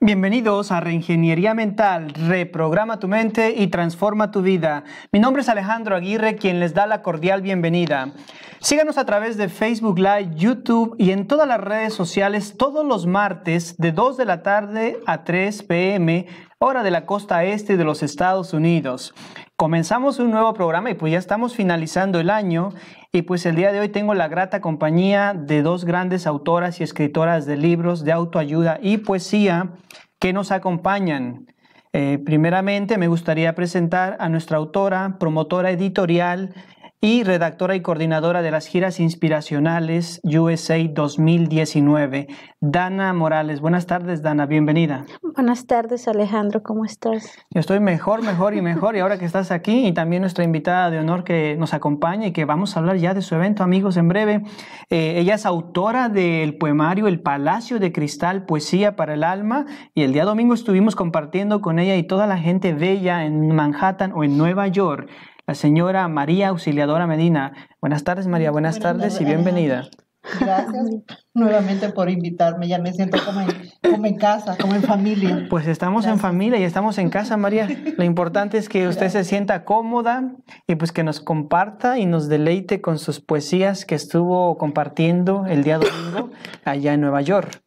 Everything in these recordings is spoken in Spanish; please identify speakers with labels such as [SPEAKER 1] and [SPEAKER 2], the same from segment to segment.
[SPEAKER 1] Bienvenidos a Reingeniería Mental, reprograma tu mente y transforma tu vida. Mi nombre es Alejandro Aguirre, quien les da la cordial bienvenida. Síganos a través de Facebook Live, YouTube y en todas las redes sociales todos los martes de 2 de la tarde a 3 pm, hora de la costa este de los Estados Unidos. Comenzamos un nuevo programa y pues ya estamos finalizando el año y pues el día de hoy tengo la grata compañía de dos grandes autoras y escritoras de libros de autoayuda y poesía que nos acompañan. Eh, primeramente me gustaría presentar a nuestra autora, promotora editorial y redactora y coordinadora de las giras inspiracionales USA 2019, Dana Morales. Buenas tardes, Dana, bienvenida.
[SPEAKER 2] Buenas tardes, Alejandro, ¿cómo estás?
[SPEAKER 1] estoy mejor, mejor y mejor, y ahora que estás aquí, y también nuestra invitada de honor que nos acompaña y que vamos a hablar ya de su evento, amigos, en breve. Eh, ella es autora del poemario El Palacio de Cristal, Poesía para el Alma, y el día domingo estuvimos compartiendo con ella y toda la gente bella en Manhattan o en Nueva York la señora María Auxiliadora Medina. Buenas tardes, María. Buenas, tardes y bienvenida.
[SPEAKER 3] Gracias nuevamente por invitarme. Ya me siento como en, casa, como en familia.
[SPEAKER 1] Pues estamos en familia y estamos en casa, María. Lo importante es que usted se sienta cómoda y pues que nos comparta y nos deleite con sus poesías que estuvo compartiendo el día domingo allá en Nueva York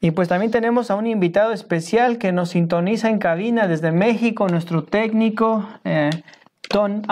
[SPEAKER 1] y pues también tenemos a un invitado especial que nos sintoniza en cabina desde México, nuestro técnico eh, Ton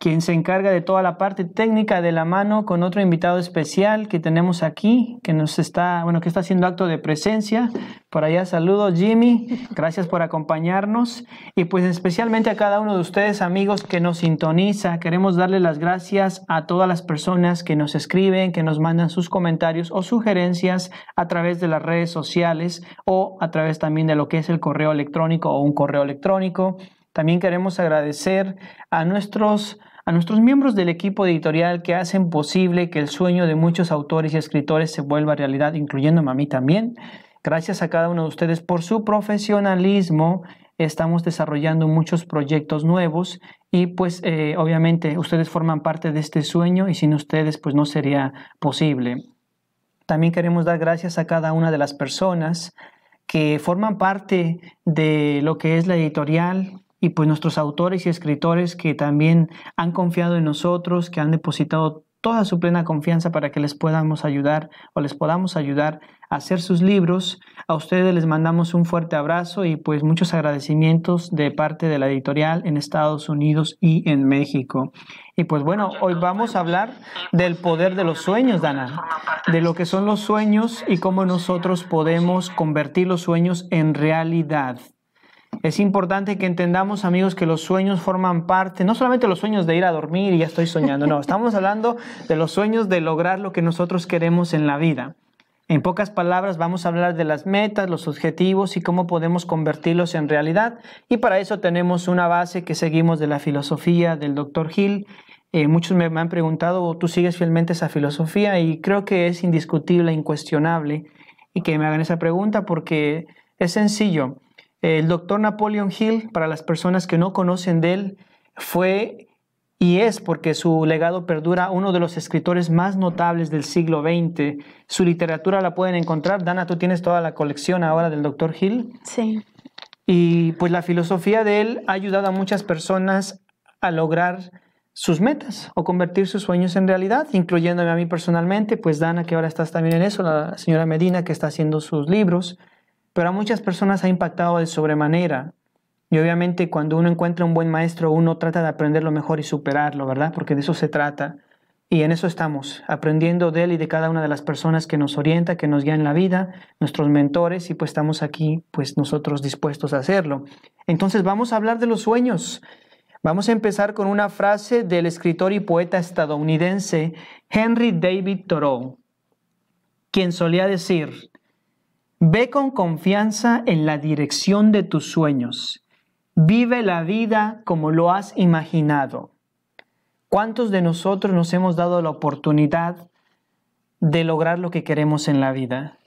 [SPEAKER 1] quien se encarga de toda la parte técnica de la mano con otro invitado especial que tenemos aquí, que nos está, bueno, que está haciendo acto de presencia. Por allá saludos Jimmy, gracias por acompañarnos y pues especialmente a cada uno de ustedes amigos que nos sintoniza. Queremos darle las gracias a todas las personas que nos escriben, que nos mandan sus comentarios o sugerencias a través de las redes sociales o a través también de lo que es el correo electrónico o un correo electrónico. También queremos agradecer a nuestros a nuestros miembros del equipo editorial que hacen posible que el sueño de muchos autores y escritores se vuelva realidad, incluyéndome a mí también. Gracias a cada uno de ustedes por su profesionalismo. Estamos desarrollando muchos proyectos nuevos y pues eh, obviamente ustedes forman parte de este sueño y sin ustedes pues no sería posible. También queremos dar gracias a cada una de las personas que forman parte de lo que es la editorial, y pues nuestros autores y escritores que también han confiado en nosotros, que han depositado toda su plena confianza para que les podamos ayudar o les podamos ayudar a hacer sus libros. A ustedes les mandamos un fuerte abrazo y pues muchos agradecimientos de parte de la editorial en Estados Unidos y en México. Y pues bueno, hoy vamos a hablar del poder de los sueños, Dana, de lo que este son los sueños y cómo nosotros podemos convertir los sueños en realidad. Es importante que entendamos, amigos, que los sueños forman parte, no solamente los sueños de ir a dormir y ya estoy soñando, no, estamos hablando de los sueños de lograr lo que nosotros queremos en la vida. En pocas palabras, vamos a hablar de las metas, los objetivos y cómo podemos convertirlos en realidad. Y para eso tenemos una base que seguimos de la filosofía del Dr. Hill. Eh, muchos me han preguntado, oh, ¿tú sigues fielmente esa filosofía? Y creo que es indiscutible, incuestionable, y que me hagan esa pregunta porque es sencillo. El doctor Napoleon Hill, para las personas que no conocen de él, fue y es porque su legado perdura uno de los escritores más notables del siglo XX. Su literatura la pueden encontrar. Dana, tú tienes toda la colección ahora del doctor Hill. Sí. Y pues la filosofía de él ha ayudado a muchas personas a lograr sus metas o convertir sus sueños en realidad, incluyéndome a mí personalmente, pues Dana, que ahora estás también en eso, la señora Medina, que está haciendo sus libros pero a muchas personas ha impactado de sobremanera. Y obviamente cuando uno encuentra un buen maestro, uno trata de aprenderlo mejor y superarlo, ¿verdad? Porque de eso se trata. Y en eso estamos, aprendiendo de él y de cada una de las personas que nos orienta, que nos guía en la vida, nuestros mentores, y pues estamos aquí, pues nosotros dispuestos a hacerlo. Entonces vamos a hablar de los sueños. Vamos a empezar con una frase del escritor y poeta estadounidense Henry David Thoreau, quien solía decir, Ve con confianza en la dirección de tus sueños. Vive la vida como lo has imaginado. ¿Cuántos de nosotros nos hemos dado la oportunidad de lograr lo que queremos en la vida?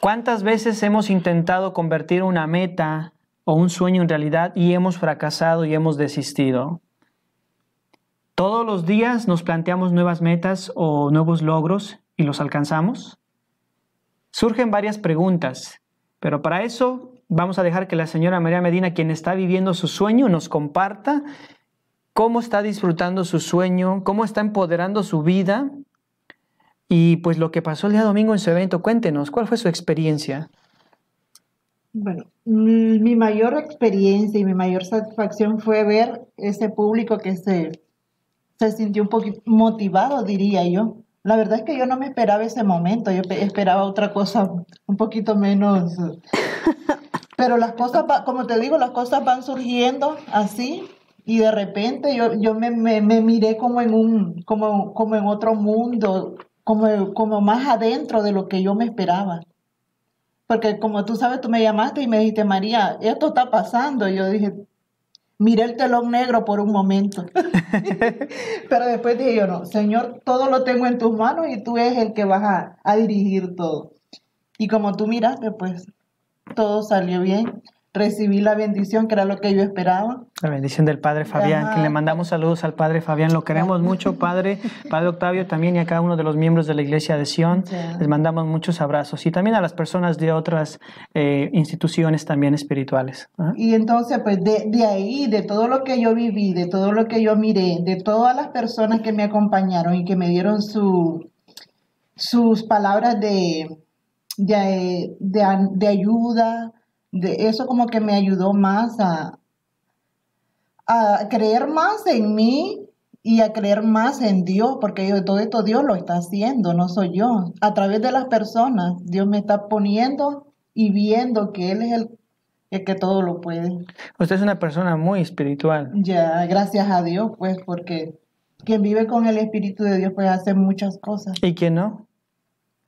[SPEAKER 1] ¿Cuántas veces hemos intentado convertir una meta o un sueño en realidad y hemos fracasado y hemos desistido? Todos los días nos planteamos nuevas metas o nuevos logros y los alcanzamos. Surgen varias preguntas, pero para eso vamos a dejar que la señora María Medina, quien está viviendo su sueño, nos comparta cómo está disfrutando su sueño, cómo está empoderando su vida y pues lo que pasó el día domingo en su evento. Cuéntenos, ¿cuál fue su experiencia?
[SPEAKER 3] Bueno, mm, mi mayor experiencia y mi mayor satisfacción fue ver ese público que se, se sintió un poquito motivado, diría yo, la verdad es que yo no me esperaba ese momento, yo esperaba otra cosa un poquito menos. Pero las cosas, como te digo, las cosas van surgiendo así y de repente yo, yo me, me, miré como en, un, como, como en otro mundo, como, como más adentro de lo que yo me esperaba. Porque como tú sabes, tú me llamaste y me dijiste, María, esto está pasando. Y yo dije, miré el telón negro por un momento. Pero después dije yo, no, Señor, todo lo tengo en tus manos y tú eres el que vas a, a dirigir todo. Y como tú miraste, pues todo salió bien recibí la bendición, que era lo que yo esperaba.
[SPEAKER 1] La bendición del Padre Fabián, que le mandamos saludos al Padre Fabián, lo queremos mucho, Padre, Padre Octavio también y a cada uno de los miembros de la Iglesia de Sion, les mandamos muchos abrazos y también a las personas de otras eh, instituciones también espirituales.
[SPEAKER 3] Y entonces, pues de, de ahí, de todo lo que yo viví, de todo lo que yo miré, de todas las personas que me acompañaron y que me dieron su, sus palabras de, de, de ayuda, de eso como que me ayudó más a, a creer más en mí y a creer más en Dios, porque todo esto Dios lo está haciendo, no soy yo. A través de las personas, Dios me está poniendo y viendo que Él es el, que todo lo puede.
[SPEAKER 1] Usted es una persona muy espiritual.
[SPEAKER 3] Ya, gracias a Dios, pues, porque quien vive con el Espíritu de Dios, puede hacer muchas cosas.
[SPEAKER 1] ¿Y quién no?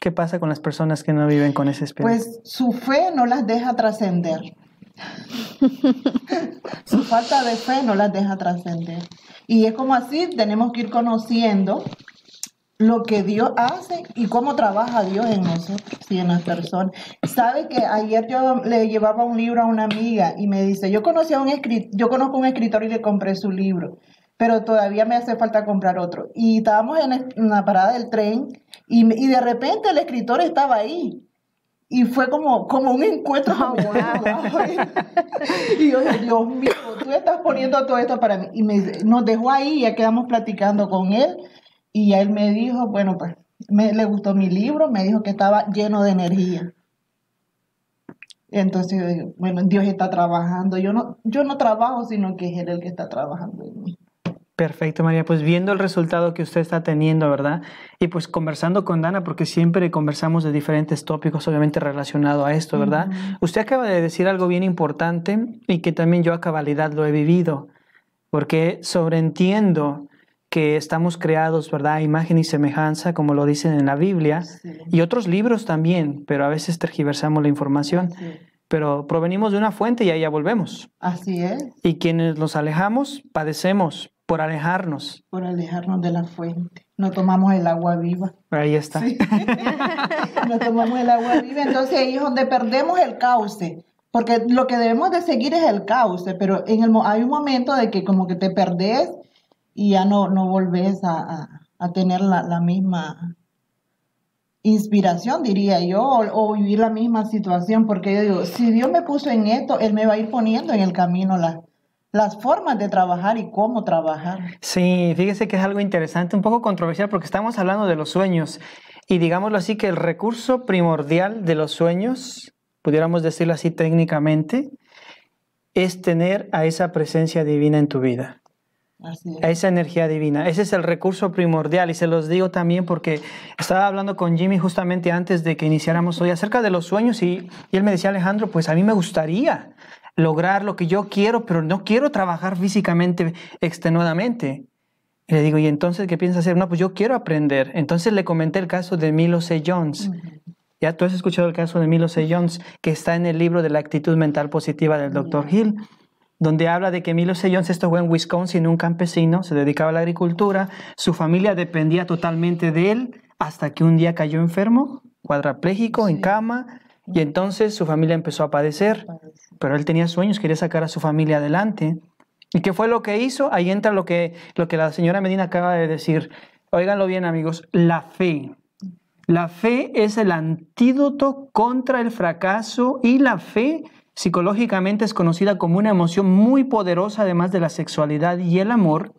[SPEAKER 1] ¿Qué pasa con las personas que no viven con ese espíritu? Pues
[SPEAKER 3] su fe no las deja trascender. su falta de fe no las deja trascender. Y es como así, tenemos que ir conociendo lo que Dios hace y cómo trabaja Dios en nosotros y en las personas. Sabe que ayer yo le llevaba un libro a una amiga y me dice, yo conocí a un yo conozco a un escritor y le compré su libro pero todavía me hace falta comprar otro. Y estábamos en la parada del tren y, de repente el escritor estaba ahí y fue como, como un encuentro ah, y yo dije, Dios mío, tú estás poniendo todo esto para mí. Y me, nos dejó ahí, ya quedamos platicando con él. Y ya él me dijo, bueno, pues me, le gustó mi libro, me dijo que estaba lleno de energía. Entonces yo bueno, Dios está trabajando. Yo no, yo no trabajo, sino que es Él el que está trabajando en mí.
[SPEAKER 1] Perfecto, María. Pues viendo el resultado que usted está teniendo, ¿verdad? Y pues conversando con Dana, porque siempre conversamos de diferentes tópicos, obviamente relacionado a esto, ¿verdad? Usted acaba de decir algo bien importante y que también yo a cabalidad lo he vivido, porque sobreentiendo que estamos creados, ¿verdad? Imagen y semejanza, como lo dicen en la Biblia, y otros libros también, pero a veces tergiversamos la información. pero provenimos de una fuente y ahí ya volvemos.
[SPEAKER 3] Así es.
[SPEAKER 1] Y quienes nos alejamos, padecemos, por alejarnos.
[SPEAKER 3] Por alejarnos de la fuente. No tomamos el agua viva.
[SPEAKER 1] Ahí está.
[SPEAKER 3] no tomamos el agua viva. Entonces ahí es donde perdemos el cauce. Porque lo que debemos de seguir es el cauce, pero en el, hay un momento de que como que te perdés y ya no, no volvés a, a, tener la, la, misma inspiración, diría yo, o, o, vivir la misma situación, porque yo digo, si Dios me puso en esto, Él me va a ir poniendo en el camino la, las formas de trabajar y cómo trabajar.
[SPEAKER 1] Sí, fíjese que es algo interesante, un poco controversial, porque estamos hablando de los sueños. Y digámoslo así, que el recurso primordial de los sueños, pudiéramos decirlo así técnicamente, es tener a esa presencia divina en tu vida. A esa energía divina. Ese es el recurso primordial y se los digo también porque estaba hablando con Jimmy justamente antes de que iniciáramos hoy acerca de los sueños y, y él me decía, Alejandro, pues a mí me gustaría lograr lo que yo quiero, pero no quiero trabajar físicamente extenuadamente. Y le digo, ¿y entonces qué piensas hacer? No, pues yo quiero aprender. Entonces le comenté el caso de Milo C. Jones. Ya tú has escuchado el caso de Milo C. Jones, que está en el libro de la actitud mental positiva del doctor Hill, donde habla de que Milo C. Jones estuvo en Wisconsin, un campesino, se dedicaba a la agricultura, su familia dependía totalmente de él, hasta que un día cayó enfermo, cuadraplégico, en cama, y entonces su familia empezó a padecer, pero él tenía sueños, quería sacar a su familia adelante. ¿Y qué fue lo que hizo? Ahí entra lo que, lo que la señora Medina acaba de decir. Óiganlo bien amigos, la fe. La fe es el antídoto contra el fracaso y la fe psicológicamente es conocida como una emoción muy poderosa además de la sexualidad y el amor,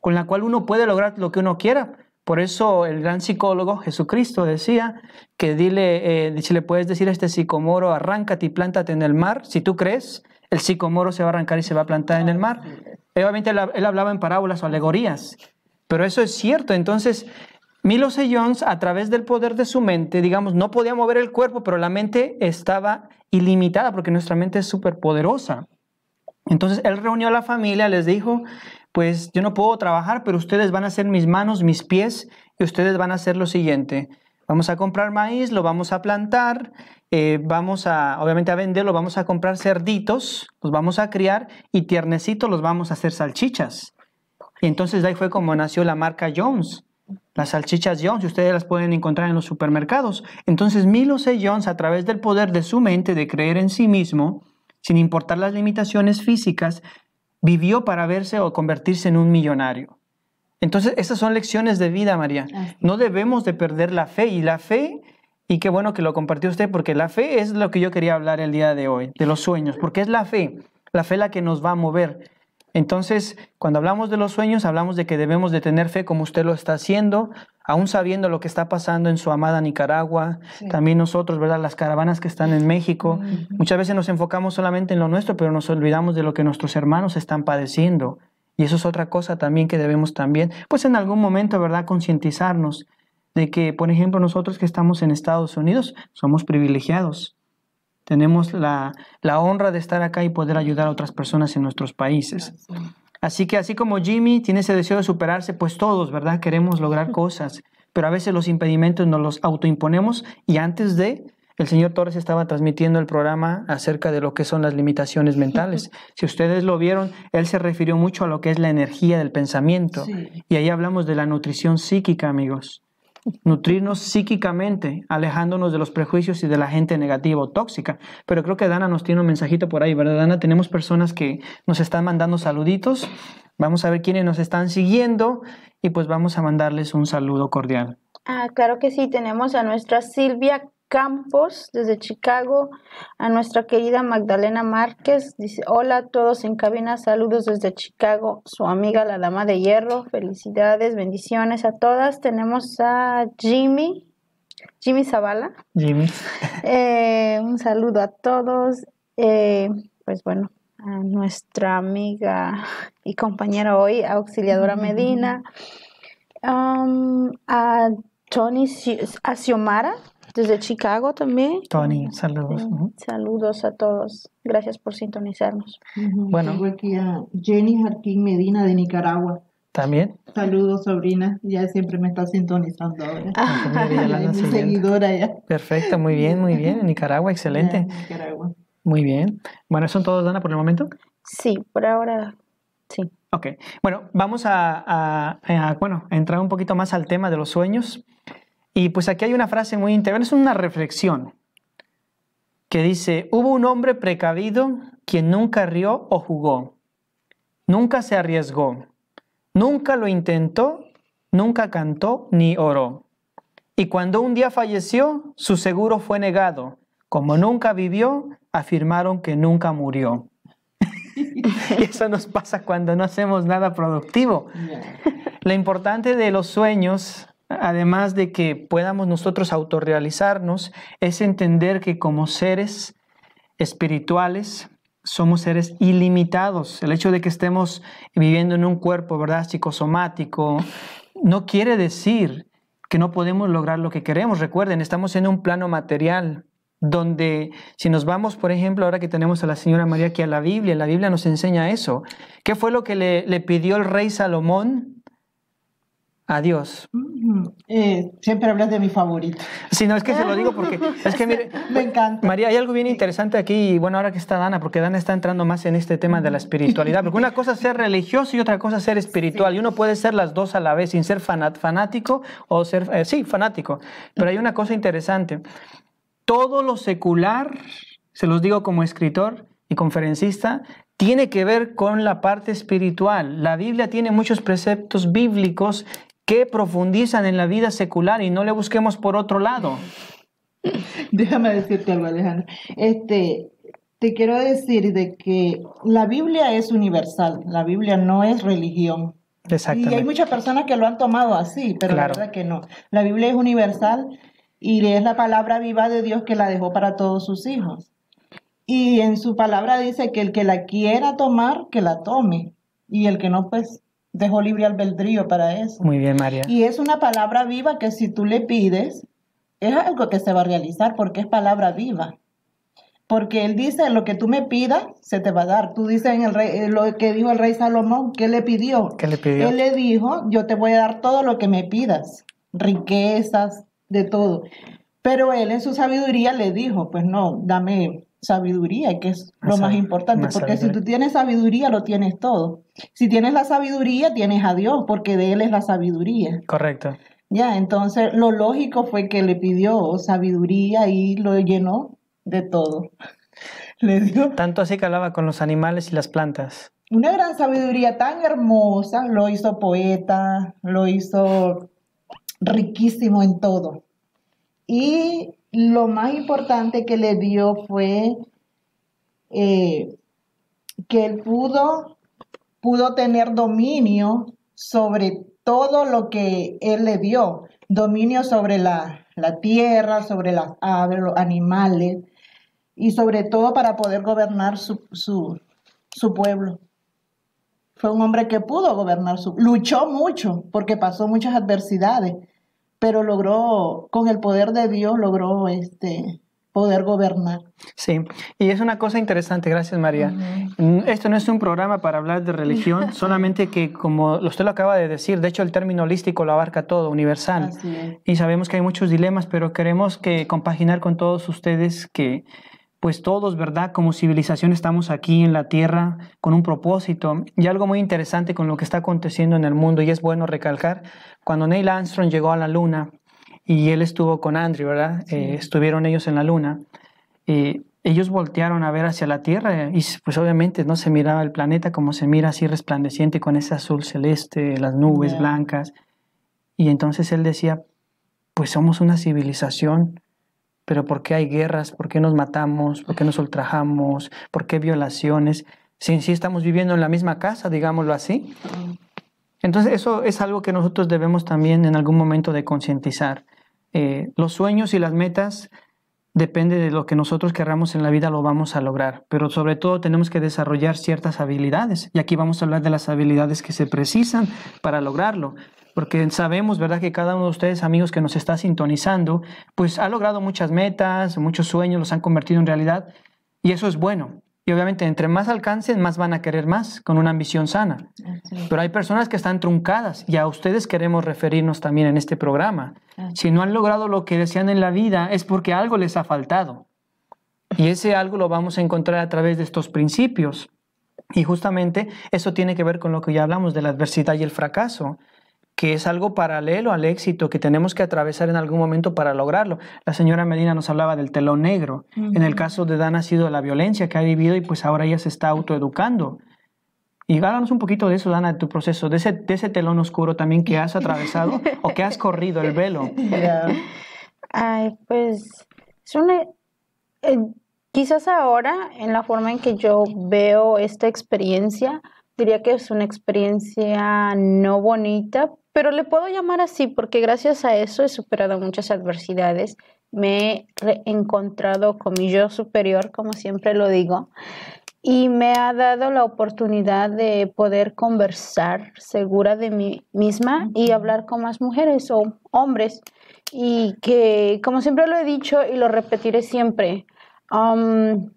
[SPEAKER 1] con la cual uno puede lograr lo que uno quiera. Por eso el gran psicólogo Jesucristo decía que dile, si eh, le puedes decir a este psicomoro arráncate y plántate en el mar, si tú crees, el psicomoro se va a arrancar y se va a plantar en el mar. Obviamente él, hablaba en parábolas o alegorías, pero eso es cierto. Entonces, Milo e. Jones, a través del poder de su mente, digamos, no podía mover el cuerpo, pero la mente estaba ilimitada porque nuestra mente es súper poderosa. Entonces él reunió a la familia, les dijo, pues yo no puedo trabajar, pero ustedes van a ser mis manos, mis pies, y ustedes van a hacer lo siguiente. Vamos a comprar maíz, lo vamos a plantar, eh, vamos a, obviamente a venderlo, vamos a comprar cerditos, los vamos a criar y tiernecitos los vamos a hacer salchichas. Y entonces ahí fue como nació la marca Jones. Las salchichas Jones, ustedes las pueden encontrar en los supermercados. Entonces Milo C. E. Jones, a través del poder de su mente, de creer en sí mismo, sin importar las limitaciones físicas, vivió para verse o convertirse en un millonario. Entonces, esas son lecciones de vida, María. No debemos de perder la fe y la fe, y qué bueno que lo compartió usted, porque la fe es lo que yo quería hablar el día de hoy, de los sueños, porque es la fe, la fe la que nos va a mover. Entonces, cuando hablamos de los sueños, hablamos de que debemos de tener fe como usted lo está haciendo, aún sabiendo lo que está pasando en su amada Nicaragua, también nosotros, ¿verdad? Las caravanas que están en México. Muchas veces nos enfocamos solamente en lo nuestro, pero nos olvidamos de lo que nuestros hermanos están padeciendo. Y eso es otra cosa también que debemos también, pues en algún momento, ¿verdad?, concientizarnos de que, por ejemplo, nosotros que estamos en Estados Unidos somos privilegiados. Tenemos la, honra de estar acá y poder ayudar a otras personas en nuestros países. Así que así como Jimmy tiene ese deseo de superarse, pues todos, ¿verdad? Queremos lograr cosas, pero a veces los impedimentos nos los autoimponemos y antes de, el señor Torres estaba transmitiendo el programa acerca de lo que son las limitaciones mentales. Si ustedes lo vieron, él se refirió mucho a lo que es la energía del pensamiento y ahí hablamos de la nutrición psíquica, amigos nutrirnos psíquicamente, alejándonos de los prejuicios y de la gente negativa o tóxica. Pero creo que Dana nos tiene un mensajito por ahí, ¿verdad, Dana? Tenemos personas que nos están mandando saluditos. Vamos a ver quiénes nos están siguiendo y pues vamos a mandarles un saludo cordial.
[SPEAKER 2] Ah, claro que sí, tenemos a nuestra Silvia Campos desde Chicago, a nuestra querida Magdalena Márquez, dice, hola a todos en cabina, saludos desde Chicago, su amiga la dama de hierro, felicidades, bendiciones a todas. Tenemos a Jimmy, Jimmy Zavala. Jimmy. Eh, un saludo a todos. Eh, pues bueno, a nuestra amiga y compañera hoy, auxiliadora Medina. Um, a Tony Asiomara. Desde Chicago también.
[SPEAKER 1] Tony, saludos.
[SPEAKER 2] Saludos a todos. Gracias por sintonizarnos.
[SPEAKER 3] Bueno. Tengo aquí a Jenny Jarquín Medina de Nicaragua. También. Saludos, sobrina. Ya siempre me está sintonizando ahora. Ah, pues seguidora ya.
[SPEAKER 1] Perfecto, muy bien, muy bien. En Nicaragua, excelente. Nicaragua. Muy bien. Bueno, ¿son todos, Dana, por el momento?
[SPEAKER 2] Sí, por ahora sí.
[SPEAKER 1] Ok. Bueno, vamos a, bueno, a entrar un poquito más al tema de los sueños. Y pues aquí hay una frase muy integral, es una reflexión, que dice, hubo un hombre precavido quien nunca rió o jugó, nunca se arriesgó, nunca lo intentó, nunca cantó ni oró. Y cuando un día falleció, su seguro fue negado. Como nunca vivió, afirmaron que nunca murió. y eso nos pasa cuando no hacemos nada productivo. Lo importante de los sueños además de que podamos nosotros autorrealizarnos, es entender que como seres espirituales somos seres ilimitados. El hecho de que estemos viviendo en un cuerpo, ¿verdad?, psicosomático, no quiere decir que no podemos lograr lo que queremos. Recuerden, estamos en un plano material donde si nos vamos, por ejemplo, ahora que tenemos a la señora María aquí a la Biblia, la Biblia nos enseña eso. ¿Qué fue lo que le, le pidió el rey Salomón Adiós. Mm, eh, siempre hablas de mi favorito. Sí, no, es que se lo digo porque es que mire, me encanta. María, hay algo bien interesante aquí, y bueno, ahora que está Dana, porque Dana está entrando más en este tema de la espiritualidad, porque una cosa es ser religioso y otra cosa es ser espiritual, y uno puede ser las dos a la vez, sin ser fanático o ser, eh, sí, fanático, pero hay una cosa interesante, todo lo secular, se los digo como escritor y conferencista, tiene que ver con la parte espiritual. La Biblia tiene muchos preceptos bíblicos que profundizan en la vida secular y no le
[SPEAKER 3] busquemos por otro lado. Déjame decirte algo, Alejandro. Este, te quiero decir de que la Biblia es universal, la Biblia no es religión. Exactamente. Y hay muchas personas que lo han tomado así, pero la verdad que no. La Biblia es universal y es la palabra viva de Dios que la dejó para todos sus hijos. Y en su palabra dice que el que la quiera tomar, que la tome. Y el que no, pues dejó libre albedrío para eso. Muy bien, María. Y es una palabra viva que si tú le pides, es algo que se va a realizar porque es palabra viva. Porque él dice, lo que tú me pidas, se te va a dar. Tú dices en el rey, eh, lo que dijo el rey Salomón, ¿qué le pidió?
[SPEAKER 1] ¿Qué le pidió? Él le
[SPEAKER 3] dijo, yo te voy a dar todo lo que me pidas, riquezas, de todo. Pero él en su sabiduría le dijo, pues no, dame sabiduría, que es lo más, importante, porque si tú tienes sabiduría, lo tienes todo. Si tienes la sabiduría, tienes a Dios, porque de Él es la sabiduría. Correcto. Ya, entonces lo lógico fue que le pidió sabiduría y lo llenó de todo.
[SPEAKER 1] le dio. Tanto así que hablaba con los animales y las plantas.
[SPEAKER 3] Una gran sabiduría tan hermosa, lo hizo poeta, lo hizo riquísimo en todo. Y lo más importante que le dio fue eh, que él pudo, pudo tener dominio sobre todo lo que él le dio, dominio sobre la, tierra, sobre las aves, los animales, y sobre todo para poder gobernar su, pueblo. Fue un hombre que pudo gobernar su, luchó mucho porque pasó muchas adversidades, pero logró, con el poder de Dios, logró este, poder gobernar. Sí, y es
[SPEAKER 1] una cosa interesante, gracias María. Mm, esto no es un programa para hablar de religión, solamente que como usted lo acaba de decir, de hecho el término holístico lo abarca todo, universal. Y sabemos que hay muchos dilemas, pero queremos que compaginar con todos ustedes que pues todos, ¿verdad? Como civilización estamos aquí en la Tierra con un propósito y algo muy interesante con lo que está aconteciendo en el mundo y es bueno recalcar, cuando Neil Armstrong llegó a la Luna y él estuvo con Andrew, ¿verdad? Eh, estuvieron ellos en la Luna. Eh, ellos voltearon a ver hacia la Tierra y pues obviamente no se miraba el planeta como se mira así resplandeciente con ese azul celeste, las nubes blancas. Y entonces él decía, pues somos una civilización pero ¿por qué hay guerras? ¿Por qué nos matamos? ¿Por qué nos ultrajamos? ¿Por qué violaciones? Si, estamos viviendo en la misma casa, digámoslo así. Entonces eso es algo que nosotros debemos también en algún momento de concientizar. Eh, los sueños y las metas depende de lo que nosotros querramos en la vida lo vamos a lograr, pero sobre todo tenemos que desarrollar ciertas habilidades y aquí vamos a hablar de las habilidades que se precisan para lograrlo porque sabemos, ¿verdad?, que cada uno de ustedes, amigos que nos está sintonizando, pues ha logrado muchas metas, muchos sueños, los han convertido en realidad, y eso es bueno. Y obviamente, entre más alcancen, más van a querer más, con una ambición sana. Pero hay personas que están truncadas, y a ustedes queremos referirnos también en este programa. Si no han logrado lo que desean en la vida, es porque algo les ha faltado. Y ese algo lo vamos a encontrar a través de estos principios. Y justamente eso tiene que ver con lo que ya hablamos de la adversidad y el fracaso que es algo paralelo al éxito que tenemos que atravesar en algún momento para lograrlo. La señora Medina nos hablaba del telón negro. En el caso de Dana ha sido la violencia que ha vivido y pues ahora ella se está autoeducando. Y háganos un poquito de eso, Dana, de tu proceso, de ese, ese telón oscuro también que has atravesado o que has corrido el velo.
[SPEAKER 2] Ay, pues eh, quizás ahora en la forma en que yo veo esta experiencia, diría que es una experiencia no bonita, pero le puedo llamar así porque gracias a eso he superado muchas adversidades, me he reencontrado con mi yo superior, como siempre lo digo, y me ha dado la oportunidad de poder conversar segura de mí misma y hablar con más mujeres o hombres. Y que, como siempre lo he dicho y lo repetiré siempre, um,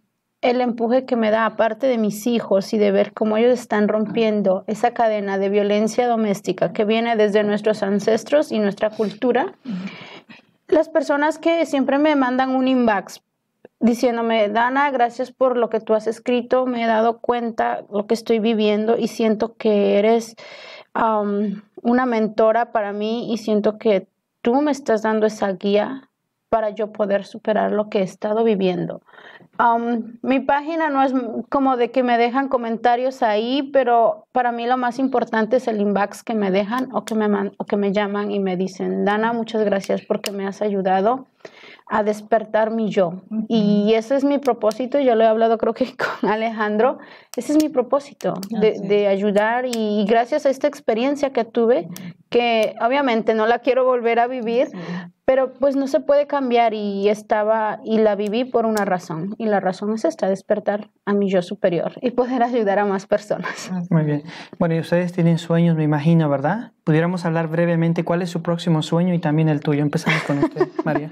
[SPEAKER 2] el empuje que me da, aparte de mis hijos y de ver cómo ellos están rompiendo esa cadena de violencia doméstica que viene desde nuestros ancestros y nuestra cultura, las personas que siempre me mandan un inbox diciéndome, Dana, gracias por lo que tú has escrito, me he dado cuenta lo que estoy viviendo y siento que eres um, una mentora para mí y siento que tú me estás dando esa guía para yo poder superar lo que he estado viviendo mi página no es como de que me dejan comentarios ahí, pero para mí lo más importante es el inbox que me dejan o que me, o que me llaman y me dicen, Dana, muchas gracias porque me has ayudado a despertar mi yo. Y ese es mi propósito, ya lo he hablado creo que con Alejandro, ese es mi propósito, de, ayudar y gracias a esta experiencia que tuve, que obviamente no la quiero volver a vivir, pero pues no se puede cambiar y estaba y la viví por una razón y la razón es esta, despertar a mi yo superior y poder ayudar a más personas.
[SPEAKER 1] Muy bien. Bueno, y ustedes tienen sueños, me imagino, ¿verdad? Pudiéramos hablar brevemente cuál es su próximo sueño y también el tuyo. Empezamos con usted, María.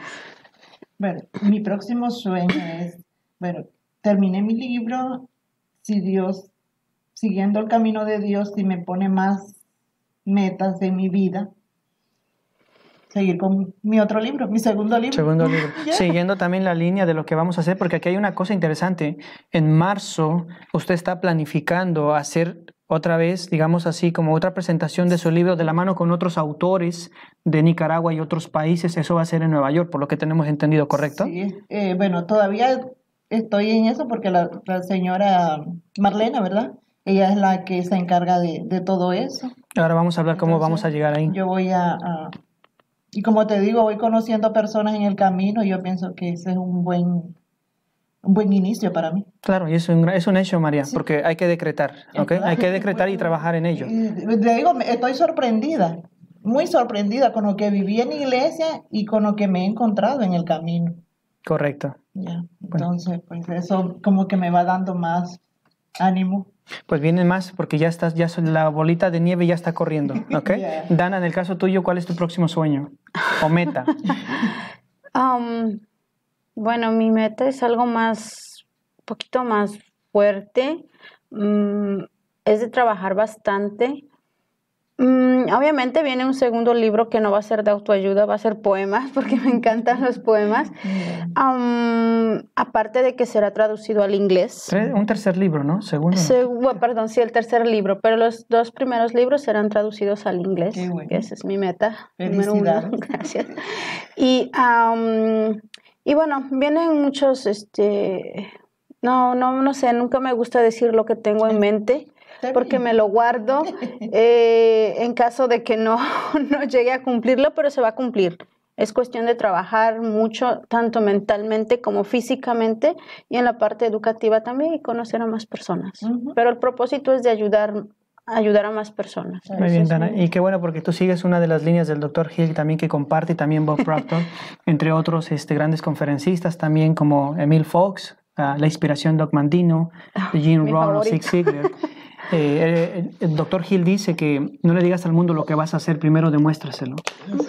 [SPEAKER 3] Bueno, mi próximo sueño es, bueno, terminé mi libro, si Dios, siguiendo el camino de Dios, si me pone más metas de mi vida, seguir con mi otro libro, mi segundo libro. Segundo libro. Siguiendo
[SPEAKER 1] también la línea de lo que vamos a hacer, porque aquí hay una cosa interesante. En marzo usted está planificando hacer otra vez, digamos así, como otra presentación de su libro de la mano con otros autores de Nicaragua y otros países. Eso va a ser en Nueva York, por lo que tenemos entendido, ¿correcto? Sí,
[SPEAKER 3] eh, bueno, todavía estoy en eso porque la, señora Marlena, ¿verdad? Ella es la que se encarga de, todo eso.
[SPEAKER 1] Ahora vamos a hablar cómo vamos a llegar ahí. Yo
[SPEAKER 3] voy a, a, Y como te digo, voy conociendo personas en el camino y yo pienso que ese es un buen un buen inicio para mí.
[SPEAKER 1] Claro, y es un, es un hecho, María, porque hay que decretar, ¿ok? hay que decretar y trabajar en ello.
[SPEAKER 3] te digo, estoy sorprendida, muy sorprendida con lo que viví en iglesia y con lo que me he encontrado en el camino. Correcto. entonces, pues eso como que me va dando más ánimo.
[SPEAKER 1] Pues viene más porque ya estás, ya la bolita de nieve ya está corriendo, ¿ok? Dana, en el caso tuyo, ¿cuál es tu próximo sueño o meta?
[SPEAKER 2] Um, bueno, mi meta es algo más, poquito más fuerte. Mm, es de trabajar bastante. Mm, obviamente viene un segundo libro que no va a ser de autoayuda, va a ser poemas, porque me encantan los poemas. Mm. aparte de que será traducido al inglés. Un
[SPEAKER 1] tercer libro, ¿no? Segundo.
[SPEAKER 2] perdón, sí, el tercer libro, pero los dos primeros libros serán traducidos al inglés, esa es mi meta. Gracias. Y y bueno, vienen muchos, este, no, no, no sé, nunca me gusta decir lo que tengo en mente porque me lo guardo eh, en caso de que no, no llegue a cumplirlo, pero se va a cumplir. Es cuestión de trabajar mucho, tanto mentalmente como físicamente, y en la parte educativa también, y conocer a más personas. Pero el propósito es de ayudar ayudar a más personas. Muy bien, Dana. Y
[SPEAKER 1] qué bueno porque tú sigues una de las líneas del doctor Hill también que comparte también Bob Proctor, entre otros este, grandes conferencistas también como Emil Fox, ah, la inspiración Doc Mandino, Gene Ron o Zig eh, el, doctor Hill dice que no le digas al mundo lo que vas a hacer, primero demuéstraselo.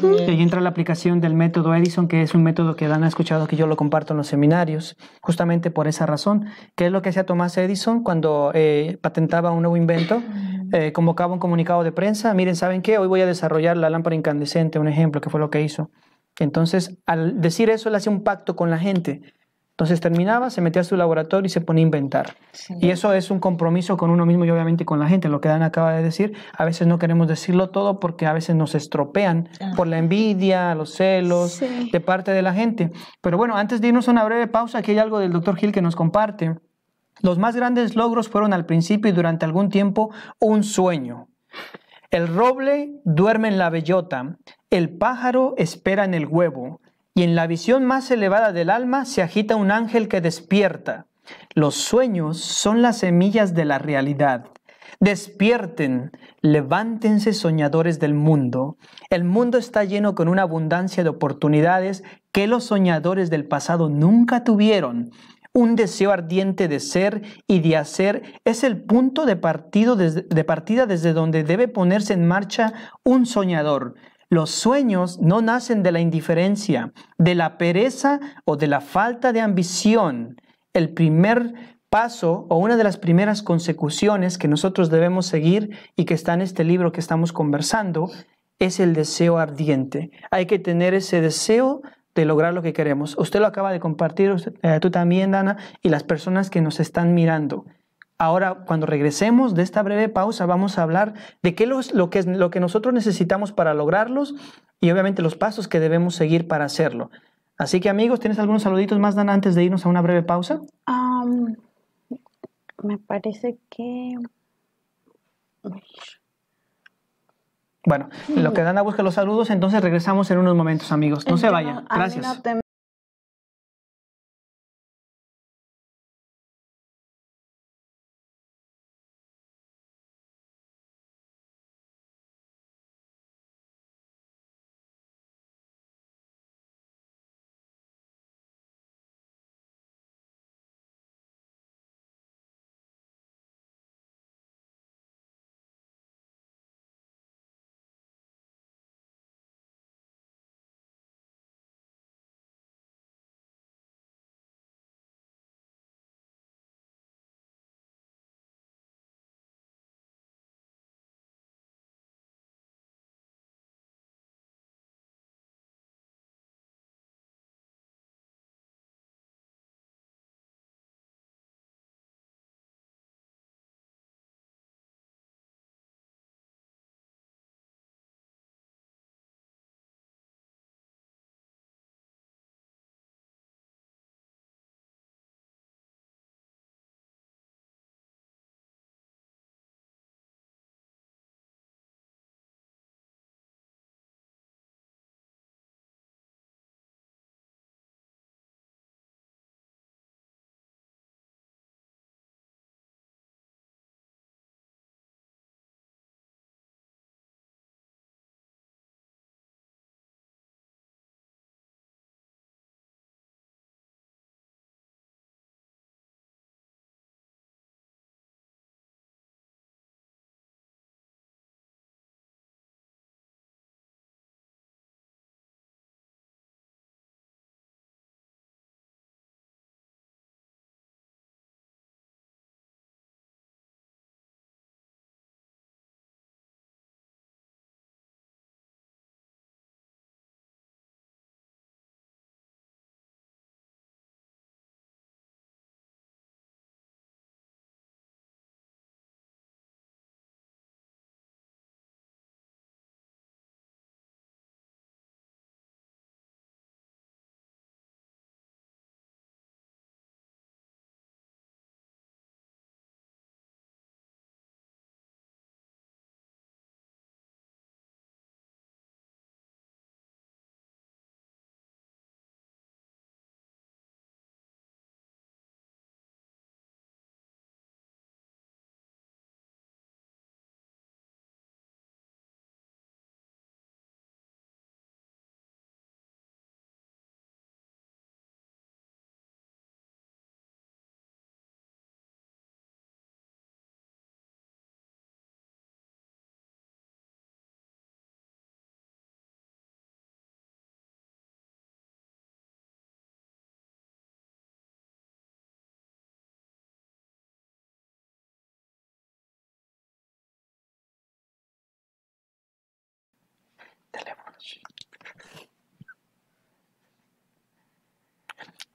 [SPEAKER 1] Y ahí entra la aplicación del método Edison, que es un método que Dan ha escuchado que yo lo comparto en los seminarios, justamente por esa razón. ¿Qué es lo que hacía Tomás Edison cuando eh, patentaba un nuevo invento? Eh, convocaba un comunicado de prensa, miren, ¿saben qué? Hoy voy a desarrollar la lámpara incandescente, un ejemplo, que fue lo que hizo. Entonces, al decir eso, él hacía un pacto con la gente. Entonces terminaba, se metía a su laboratorio y se ponía a inventar. Y eso es un compromiso con uno mismo y obviamente con la gente. Lo que Dan acaba de decir, a veces no queremos decirlo todo porque a veces nos estropean ah. por la envidia, los celos de parte de la gente. Pero bueno, antes de irnos a una breve pausa, aquí hay algo del doctor Gil que nos comparte. Los más grandes logros fueron al principio y durante algún tiempo un sueño. El roble duerme en la bellota, el pájaro espera en el huevo, y en la visión más elevada del alma se agita un ángel que despierta. Los sueños son las semillas de la realidad. Despierten, levántense soñadores del mundo. El mundo está lleno con una abundancia de oportunidades que los soñadores del pasado nunca tuvieron. Un deseo ardiente de ser y de hacer es el punto de, partida desde donde debe ponerse en marcha un soñador. Los sueños no nacen de la indiferencia, de la pereza o de la falta de ambición. El primer paso o una de las primeras consecuciones que nosotros debemos seguir y que está en este libro que estamos conversando es el deseo ardiente. Hay que tener ese deseo de lograr lo que queremos. Usted lo acaba de compartir, eh, tú también, Dana, y las personas que nos están mirando. Ahora, cuando regresemos de esta breve pausa, vamos a hablar de qué lo, que es, lo que nosotros necesitamos para lograrlos y obviamente los pasos que debemos seguir para hacerlo. Así que amigos, ¿tienes algunos saluditos más, Dana, antes de irnos a una breve pausa?
[SPEAKER 2] me parece que...
[SPEAKER 1] Bueno, lo que dan a buscar los saludos, entonces regresamos en unos momentos, amigos. No se vayan. Gracias.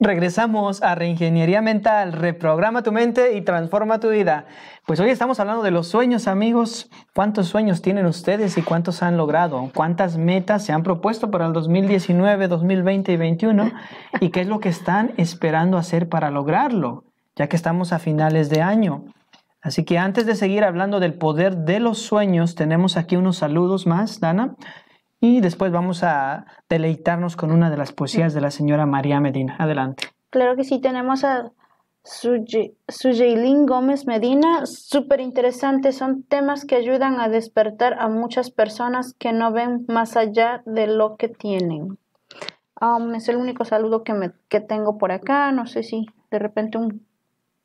[SPEAKER 1] Regresamos a Reingeniería Mental, reprograma tu mente y transforma tu vida. Pues hoy estamos hablando de los sueños, amigos. ¿Cuántos sueños tienen ustedes y cuántos han logrado? ¿Cuántas metas se han propuesto para el 2019, 2020 y 2021? ¿Y qué es lo que están esperando hacer para lograrlo? Ya que estamos a finales de año. Así que antes de seguir hablando del poder de los sueños, tenemos aquí unos saludos más, Dana y después vamos a deleitarnos con una de las poesías de la señora María Medina. Adelante.
[SPEAKER 2] Claro que sí, tenemos a Sujeilín Gómez Medina. Súper interesante, son temas que ayudan a despertar a muchas personas que no ven más allá de lo que tienen. Um, es el único saludo que, me, que tengo por acá, no sé si de repente un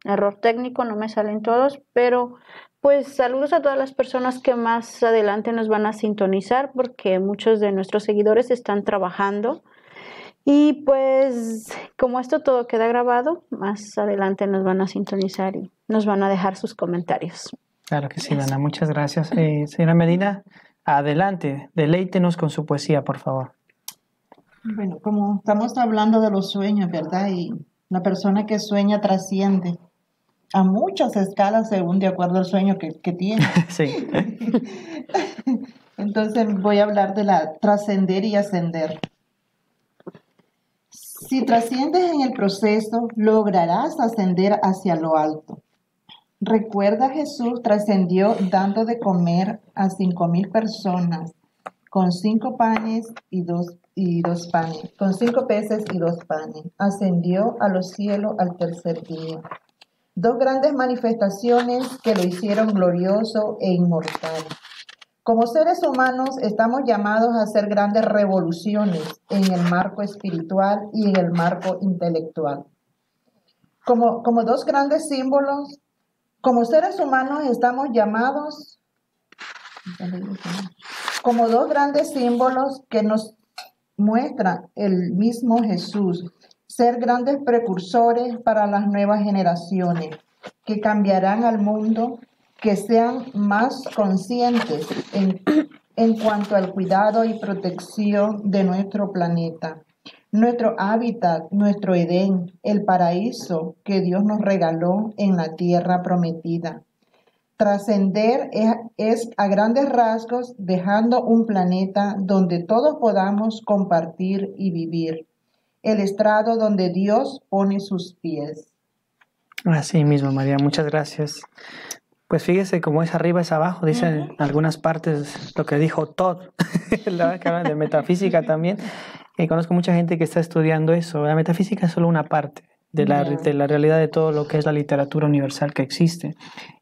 [SPEAKER 2] error técnico, no me salen todos, pero pues saludos a todas las personas que más adelante nos van a sintonizar porque muchos de nuestros seguidores están trabajando. Y pues como esto todo queda grabado, más adelante nos van a sintonizar y nos van a dejar sus comentarios.
[SPEAKER 1] Claro que sí, Ana, muchas gracias. Eh, señora Medina, adelante, deleítenos con su poesía, por favor.
[SPEAKER 2] Bueno, como
[SPEAKER 3] estamos hablando de los sueños, ¿verdad? Y la persona que sueña trasciende a muchas escalas según de acuerdo al sueño que, tiene. Sí. Entonces voy a hablar de la trascender y ascender. Si trasciendes en el proceso, lograrás ascender hacia lo alto. Recuerda, Jesús trascendió dando de comer a cinco mil personas con cinco panes y dos y dos panes, con cinco peces y dos panes. Ascendió a los cielos al tercer día dos grandes manifestaciones que lo hicieron glorioso e inmortal. Como seres humanos estamos llamados a hacer grandes revoluciones en el marco espiritual y en el marco intelectual. Como, como dos grandes símbolos, como seres humanos estamos llamados, como dos grandes símbolos que nos muestra el mismo Jesús, ser grandes precursores para las nuevas generaciones que cambiarán al mundo, que sean más conscientes en, cuanto al cuidado y protección de nuestro planeta, nuestro hábitat, nuestro Edén, el paraíso que Dios nos regaló en la tierra prometida. Trascender es, a grandes rasgos dejando un planeta donde todos podamos compartir y vivir el estrado donde Dios pone sus pies.
[SPEAKER 1] Así mismo, María, muchas gracias. Pues fíjese cómo es arriba es abajo, dicen algunas partes lo que dijo Todd, la que de metafísica también. Y conozco mucha gente que está estudiando eso. La metafísica es solo una parte de la, de la realidad de todo lo que es la literatura universal que existe.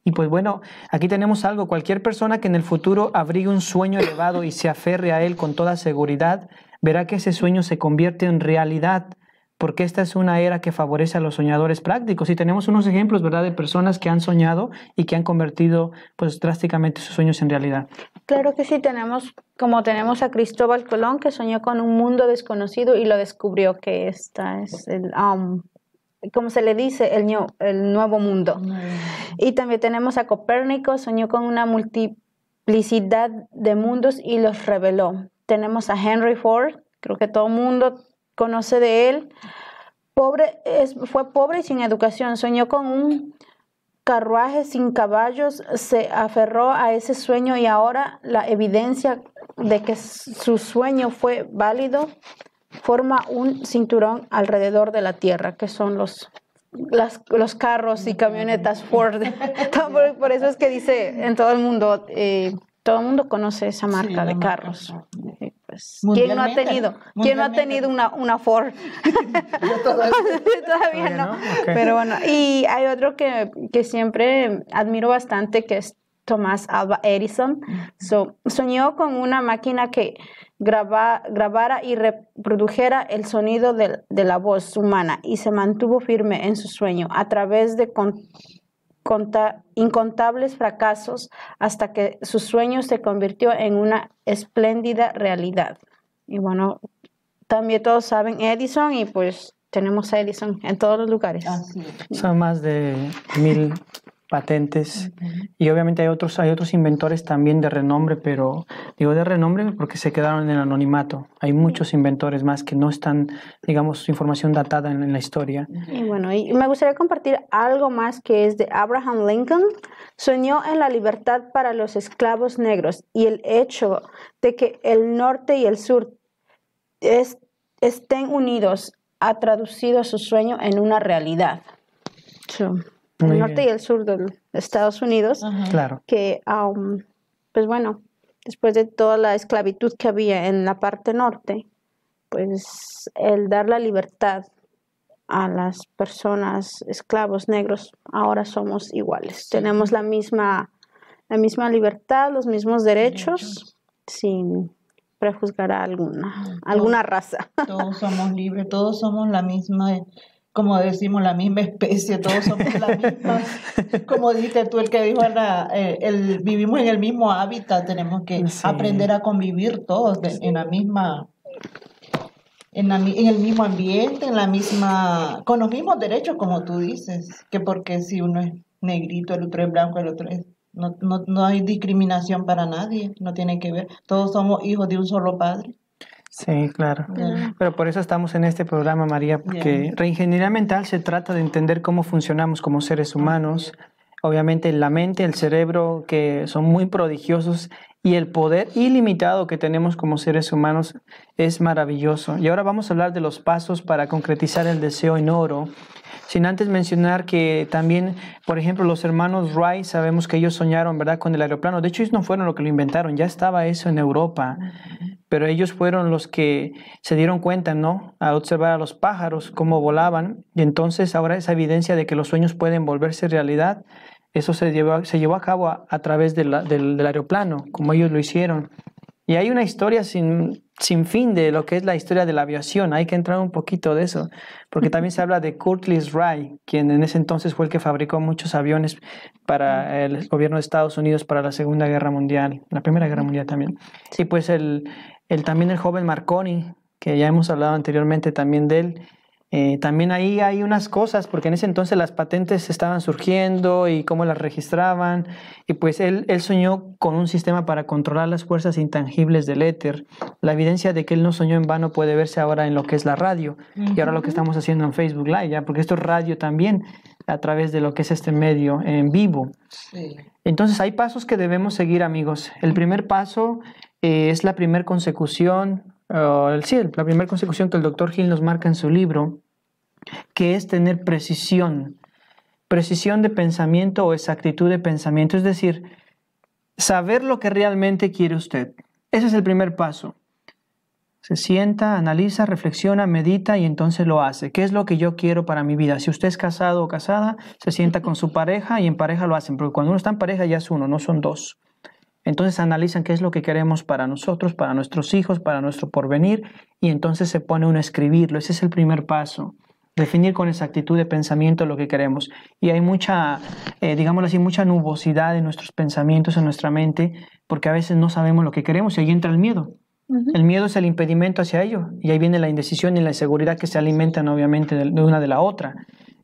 [SPEAKER 1] Y pues bueno, aquí tenemos algo. Cualquier persona que en el futuro abrigue un sueño elevado y se aferre a él con toda seguridad, verá que ese sueño se convierte en realidad, porque esta es una era que favorece a los soñadores prácticos. Y tenemos unos ejemplos, ¿verdad?, de personas que han soñado y que han convertido, pues, drásticamente sus sueños en realidad.
[SPEAKER 2] Claro que sí, tenemos, como tenemos a Cristóbal Colón, que soñó con un mundo desconocido y lo descubrió, que esta es el... Um, como se le dice, el, el nuevo mundo. Y también tenemos a Copérnico, soñó con una multiplicidad de mundos y los reveló tenemos a Henry Ford, creo que todo el mundo conoce de él. Pobre, fue pobre y sin educación, soñó con un carruaje sin caballos, se aferró a ese sueño y ahora la evidencia de que su sueño fue válido forma un cinturón alrededor de la Tierra, que son los, los carros y camionetas Ford. por, eso es que dice en todo el mundo, eh, todo el mundo conoce esa marca de carros. Pues, ¿Quién no ha tenido? ¿Quién no ha tenido una, una Ford? todavía, todavía, no. Pero bueno, y hay otro que, que siempre admiro bastante que es Tomás Alba Edison. So, soñó con una máquina que graba, grabara y reprodujera el sonido de, de, la voz humana y se mantuvo firme en su sueño a través de con, conta incontables fracasos hasta que su sueño se convirtió en una espléndida realidad. Y bueno, también todos saben Edison y pues tenemos a Edison en todos los lugares.
[SPEAKER 1] Son más de mil patentes. Y obviamente hay otros, hay otros inventores también de renombre, pero digo de renombre porque se quedaron en el anonimato. Hay muchos inventores más que no están, digamos, su información datada en, la historia.
[SPEAKER 2] Y bueno, y me gustaría compartir algo más que es de Abraham Lincoln. Soñó en la libertad para los esclavos negros y el hecho de que el norte y el sur estén unidos ha traducido su sueño en una realidad el norte y el sur de Estados Unidos, claro. que, um, pues bueno, después de toda la esclavitud que había en la parte norte, pues el dar la libertad a las personas esclavos negros, ahora somos iguales. Tenemos la misma, la misma libertad, los mismos derechos, sin prejuzgar a alguna, alguna
[SPEAKER 3] raza. Todos somos libres, todos somos la misma como decimos, la misma especie, todos somos la misma. Como dijiste tú, el que dijo, la, eh, el, vivimos en el mismo hábitat, tenemos que aprender a convivir todos en la misma... En, la, en, el mismo ambiente, en la misma, con los mismos derechos, como tú dices, que porque si uno es negrito, el otro es blanco, el otro es... no hay discriminación para nadie, no tiene que ver. Todos somos hijos de un solo padre.
[SPEAKER 1] Sí, claro. Pero por eso estamos en este programa, María, porque reingeniería mental se trata de entender cómo funcionamos como seres humanos. Obviamente la mente, el cerebro, que son muy prodigiosos y el poder ilimitado que tenemos como seres humanos es maravilloso. Y ahora vamos a hablar de los pasos para concretizar el deseo en oro sin antes mencionar que también, por ejemplo, los hermanos Wright, sabemos que ellos soñaron, ¿verdad?, con el aeroplano. De hecho, ellos no fueron los que lo inventaron, ya estaba eso en Europa. Pero ellos fueron los que se dieron cuenta, ¿no?, a observar a los pájaros, cómo volaban. Y entonces ahora esa evidencia de que los sueños pueden volverse realidad, eso se llevó, se llevó a cabo a, través del aeroplano, como ellos lo hicieron. Y hay una historia sin, sin fin de lo que es la historia de la aviación. Hay que entrar un poquito de eso, porque también se habla de Curtis Wright, quien en ese entonces fue el que fabricó muchos aviones para el gobierno de Estados Unidos para la Segunda Guerra Mundial, la Primera Guerra Mundial también. Y pues el, también el joven Marconi, que ya hemos hablado anteriormente también de él, eh, también ahí hay unas cosas, porque en ese entonces las patentes estaban surgiendo y cómo las registraban, y pues él, soñó con un sistema para controlar las fuerzas intangibles del éter. La evidencia de que él no soñó en vano puede verse ahora en lo que es la radio, y ahora lo que estamos haciendo en Facebook Live, ya, porque esto es radio también, a través de lo que es este medio en vivo. Entonces hay pasos que debemos seguir, amigos. El primer paso eh, es la primera consecución Ah, el la primera consecución que el doctor Hill nos marca en su libro, que es tener precisión, precisión de pensamiento o exactitud de pensamiento, es decir, saber lo que realmente quiere usted. Ese es el primer paso. Se sienta, analiza, reflexiona, medita y entonces lo hace. ¿Qué es lo que yo quiero para mi vida? Si usted es casado o casada, se sienta con su pareja y en pareja lo hacen, porque cuando uno está en pareja ya es uno, no son dos. Entonces analizan qué es lo que queremos para nosotros, para nuestros hijos, para nuestro porvenir, y entonces se pone uno a escribirlo. Ese es el primer paso. Definir con exactitud de pensamiento lo que queremos. Y hay mucha, eh, digámoslo así, mucha nubosidad en nuestros pensamientos, en nuestra mente, porque a veces no sabemos lo que queremos y ahí entra el miedo. El miedo es el impedimento hacia ello. Y ahí viene la indecisión y la inseguridad que se alimentan obviamente de una de la otra.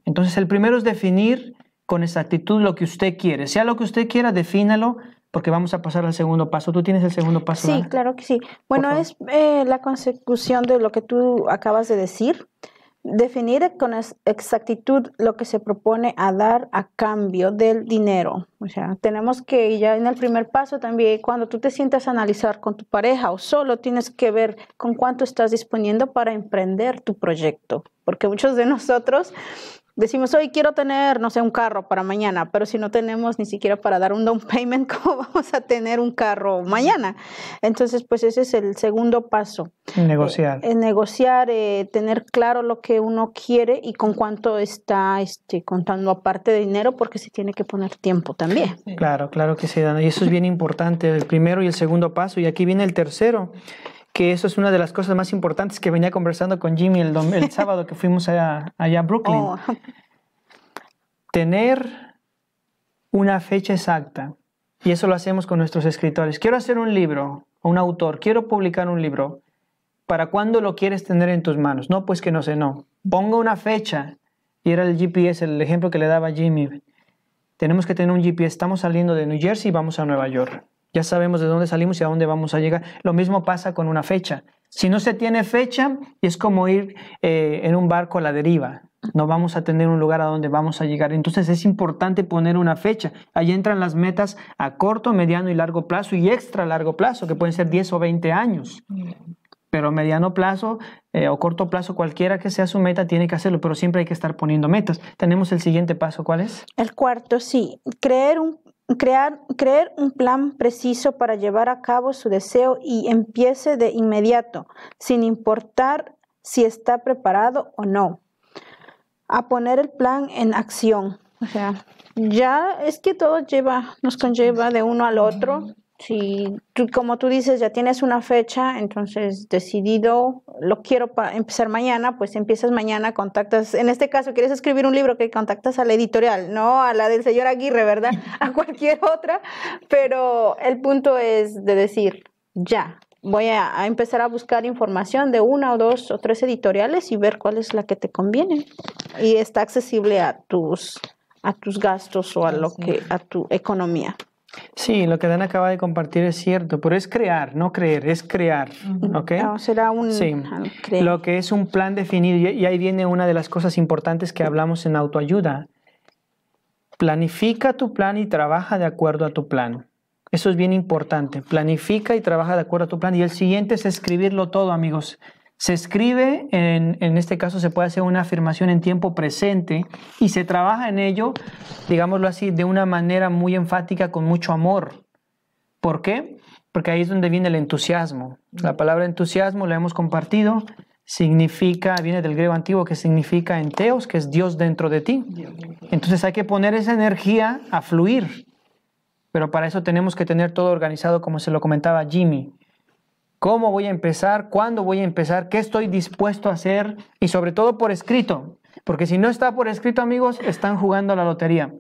[SPEAKER 1] Entonces el primero es definir con exactitud lo que usted quiere. Sea lo que usted quiera, defínalo porque vamos a pasar al segundo paso. ¿Tú tienes el segundo
[SPEAKER 2] paso? Sí, claro que sí. Bueno, es eh, la consecución de lo que tú acabas de decir. Definir con exactitud lo que se propone a dar a cambio del dinero. O sea, tenemos que ya en el primer paso también, cuando tú te sientas a analizar con tu pareja o solo, tienes que ver con cuánto estás disponiendo para emprender tu proyecto. Porque muchos de nosotros decimos, hoy quiero tener, no sé, un carro para mañana, pero si no tenemos ni siquiera para dar un down payment, ¿cómo vamos a tener un carro mañana? Entonces, pues ese es el segundo paso.
[SPEAKER 1] Negociar. En
[SPEAKER 2] eh, eh, negociar, eh, tener claro lo que uno quiere y con cuánto está este, contando aparte de dinero, porque se tiene que poner tiempo también.
[SPEAKER 1] Claro, claro que sí, Y eso es bien importante, el primero y el segundo paso. Y aquí viene el tercero, que eso es una de las cosas más importantes que venía conversando con Jimmy el, el sábado que fuimos allá, a Brooklyn. Oh. Tener una fecha exacta, y eso lo hacemos con nuestros escritores. Quiero hacer un libro, o un autor, quiero publicar un libro. ¿Para cuándo lo quieres tener en tus manos? No, pues que no sé, no. Ponga una fecha. Y era el GPS, el ejemplo que le daba Jimmy. Tenemos que tener un GPS. Estamos saliendo de New Jersey y vamos a Nueva York. Ya sabemos de dónde salimos y a dónde vamos a llegar. Lo mismo pasa con una fecha. Si no se tiene fecha, es como ir eh, en un barco a la deriva. No vamos a tener un lugar a donde vamos a llegar. Entonces es importante poner una fecha. Ahí entran las metas a corto, mediano y largo plazo y extra largo plazo, que pueden ser 10 o 20 años. Pero mediano plazo eh, o corto plazo, cualquiera que sea su meta, tiene que hacerlo, pero siempre hay que estar poniendo metas. Tenemos el siguiente paso, ¿cuál es?
[SPEAKER 2] El cuarto, sí, creer un, crear, creer un plan preciso para llevar a cabo su deseo y empiece de inmediato, sin importar si está preparado o no, a poner el plan en acción. O sea, ya es que todo lleva, nos conlleva de uno al otro si como tú dices, ya tienes una fecha, entonces decidido, lo quiero para empezar mañana, pues empiezas mañana, contactas, en este caso quieres escribir un libro que contactas a la editorial, no a la del señor Aguirre, ¿verdad? A cualquier otra, pero el punto es de decir, ya, voy a, a empezar a buscar información de una o dos o tres editoriales y ver cuál es la que te conviene y está accesible a tus a tus gastos o a lo que a tu economía.
[SPEAKER 1] Sí, lo que Dan acaba de compartir es cierto, pero es crear, no creer, es crear. No, será un. Lo que es un plan definido. Y ahí viene una de las cosas importantes que hablamos en autoayuda. Planifica tu plan y trabaja de acuerdo a tu plan. Eso es bien importante. Planifica y trabaja de acuerdo a tu plan. Y el siguiente es escribirlo todo, amigos. Se escribe, en, este caso se puede hacer una afirmación en tiempo presente y se trabaja en ello, digámoslo así, de una manera muy enfática, con mucho amor. ¿Por qué? Porque ahí es donde viene el entusiasmo. La palabra entusiasmo la hemos compartido, significa, viene del griego antiguo que significa enteos, que es Dios dentro de ti. Entonces hay que poner esa energía a fluir. Pero para eso tenemos que tener todo organizado, como se lo comentaba Jimmy cómo voy a empezar, cuándo voy a empezar, qué estoy dispuesto a hacer y sobre todo por escrito, porque si no está por escrito, amigos, están jugando la lotería.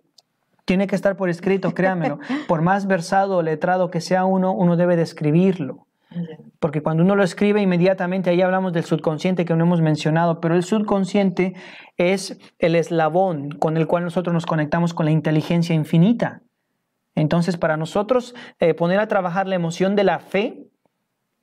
[SPEAKER 1] Tiene que estar por escrito, créamelo. Por más versado o letrado que sea uno, uno debe describirlo. escribirlo. Porque cuando uno lo escribe inmediatamente, ahí hablamos del subconsciente que no hemos mencionado, pero el subconsciente es el eslabón con el cual nosotros nos conectamos con la inteligencia infinita. Entonces, para nosotros eh, poner a trabajar la emoción de la fe,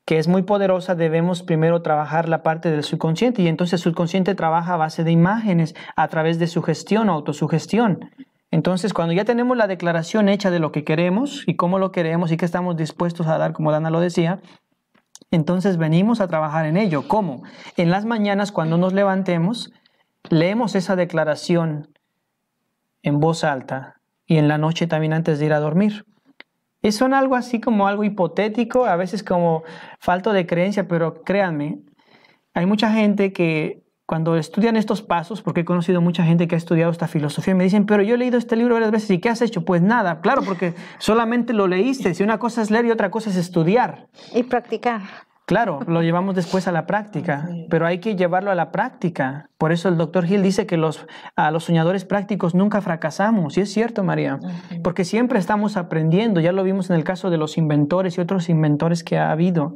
[SPEAKER 1] que es muy poderosa, debemos primero trabajar la parte del subconsciente y entonces el subconsciente trabaja a base de imágenes, a través de sugestión o autosugestión. Entonces, cuando ya tenemos la declaración hecha de lo que queremos y cómo lo queremos y qué estamos dispuestos a dar, como Dana lo decía, entonces venimos a trabajar en ello. ¿Cómo? En las mañanas, cuando nos levantemos, leemos esa declaración en voz alta y en la noche también antes de ir a dormir son algo así como algo hipotético, a veces como falto de creencia, pero créanme, hay mucha gente que cuando estudian estos pasos, porque he conocido mucha gente que ha estudiado esta filosofía, me dicen, pero yo he leído este libro varias veces y ¿qué has hecho? Pues nada, claro, porque solamente lo leíste. Si una cosa es leer y otra cosa es estudiar.
[SPEAKER 2] Y practicar.
[SPEAKER 1] Claro, lo llevamos después a la práctica, pero hay que llevarlo a la práctica. Por eso el doctor Hill dice que los, a los soñadores prácticos nunca fracasamos, y es cierto, María, porque siempre estamos aprendiendo, ya lo vimos en el caso de los inventores y otros inventores que ha habido.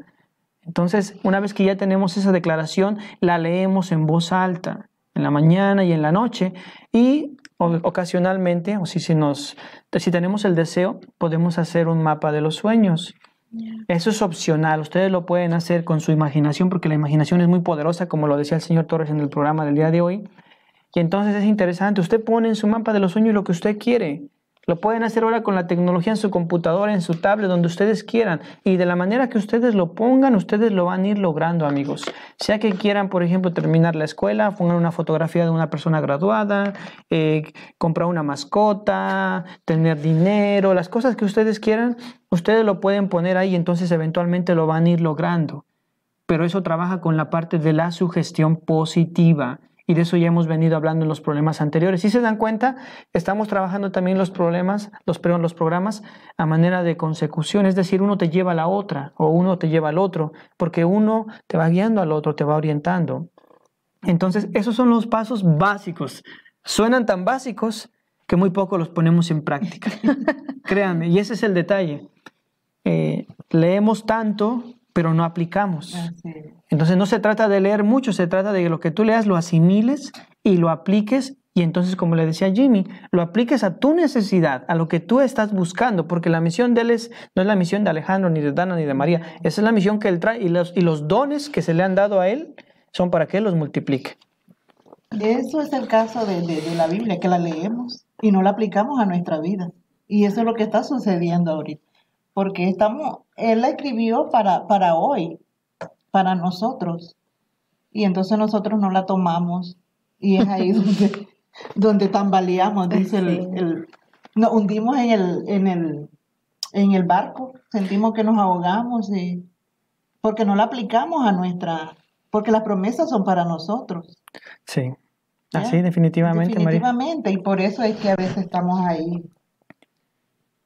[SPEAKER 1] Entonces, una vez que ya tenemos esa declaración, la leemos en voz alta, en la mañana y en la noche, y ocasionalmente, o si, nos, si tenemos el deseo, podemos hacer un mapa de los sueños. Eso es opcional, ustedes lo pueden hacer con su imaginación porque la imaginación es muy poderosa, como lo decía el señor Torres en el programa del día de hoy. Y entonces es interesante, usted pone en su mapa de los sueños lo que usted quiere. Lo pueden hacer ahora con la tecnología en su computadora, en su tablet, donde ustedes quieran. Y de la manera que ustedes lo pongan, ustedes lo van a ir logrando, amigos. Sea que quieran, por ejemplo, terminar la escuela, poner una fotografía de una persona graduada, eh, comprar una mascota, tener dinero, las cosas que ustedes quieran, ustedes lo pueden poner ahí, y entonces eventualmente lo van a ir logrando. Pero eso trabaja con la parte de la sugestión positiva y de eso ya hemos venido hablando en los problemas anteriores. Si se dan cuenta, estamos trabajando también los problemas, los, los programas a manera de consecución, es decir, uno te lleva a la otra o uno te lleva al otro, porque uno te va guiando al otro, te va orientando. Entonces, esos son los pasos básicos. Suenan tan básicos que muy poco los ponemos en práctica. Créanme, y ese es el detalle. Eh, leemos tanto pero no aplicamos. Entonces no se trata de leer mucho, se trata de que lo que tú leas lo asimiles y lo apliques y entonces, como le decía Jimmy, lo apliques a tu necesidad, a lo que tú estás buscando, porque la misión de él es, no es la misión de Alejandro, ni de Dana, ni de María. Esa es la misión que él trae y los, y los dones que se le han dado a él son para que él los multiplique.
[SPEAKER 3] De eso es el caso de la Biblia, que la leemos y no la aplicamos a nuestra vida. Y eso es lo que está sucediendo ahorita porque estamos, él la escribió para, para hoy, para nosotros. Y entonces nosotros no la tomamos y es ahí donde, donde tambaleamos, dice nos hundimos en el, en el, barco, sentimos que nos ahogamos y, porque no la aplicamos a nuestra, porque las promesas son para nosotros.
[SPEAKER 1] Sí, así definitivamente. Definitivamente,
[SPEAKER 3] y por eso es que a veces estamos ahí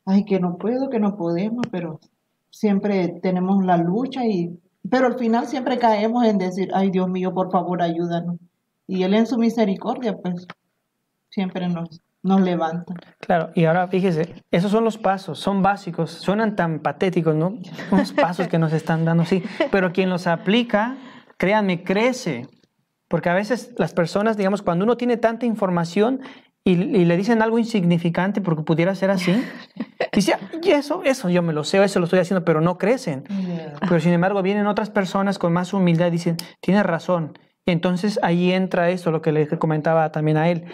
[SPEAKER 3] ay, que no puedo, que no podemos, pero siempre tenemos la lucha y, pero al final siempre caemos en decir, ay Dios mío, por favor, ayúdanos. Y Él en su misericordia, pues, siempre nos, nos levanta.
[SPEAKER 1] Claro, y ahora fíjese, esos son los pasos, son básicos, suenan tan patéticos, ¿no? Los pasos que nos están dando, sí, pero quien los aplica, créanme, crece. Porque a veces las personas, digamos, cuando uno tiene tanta información, y, le dicen algo insignificante porque pudiera ser así. Dice, y eso, eso yo me lo sé, eso lo estoy haciendo, pero no crecen. Pero sin embargo vienen otras personas con más humildad y dicen, tienes razón. entonces ahí entra eso, lo que le comentaba también a él.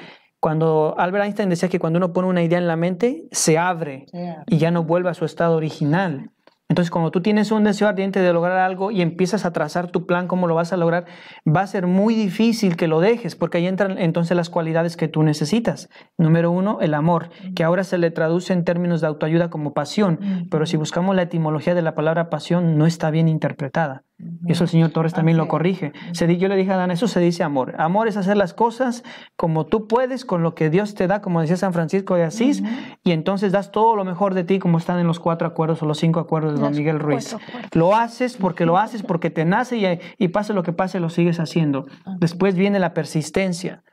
[SPEAKER 1] Cuando Albert Einstein decía que cuando uno pone una idea en la mente, se abre y ya no vuelve a su estado original. Entonces, cuando tú tienes un deseo ardiente de lograr algo y empiezas a trazar tu plan, cómo lo vas a lograr, va a ser muy difícil que lo dejes, porque ahí entran entonces las cualidades que tú necesitas. Número uno, el amor, que ahora se le traduce en términos de autoayuda como pasión, pero si buscamos la etimología de la palabra pasión, no está bien interpretada. Y eso el señor Torres también lo corrige. Se, yo le dije a Adán, eso se dice amor. Amor es hacer las cosas como tú puedes, con lo que Dios te da, como decía San Francisco de Asís, y entonces das todo lo mejor de ti, como están en los cuatro acuerdos o los cinco acuerdos de Don Miguel Ruiz. Lo haces porque lo haces, porque te nace y, pase lo que pase, lo sigues haciendo. Después viene la persistencia,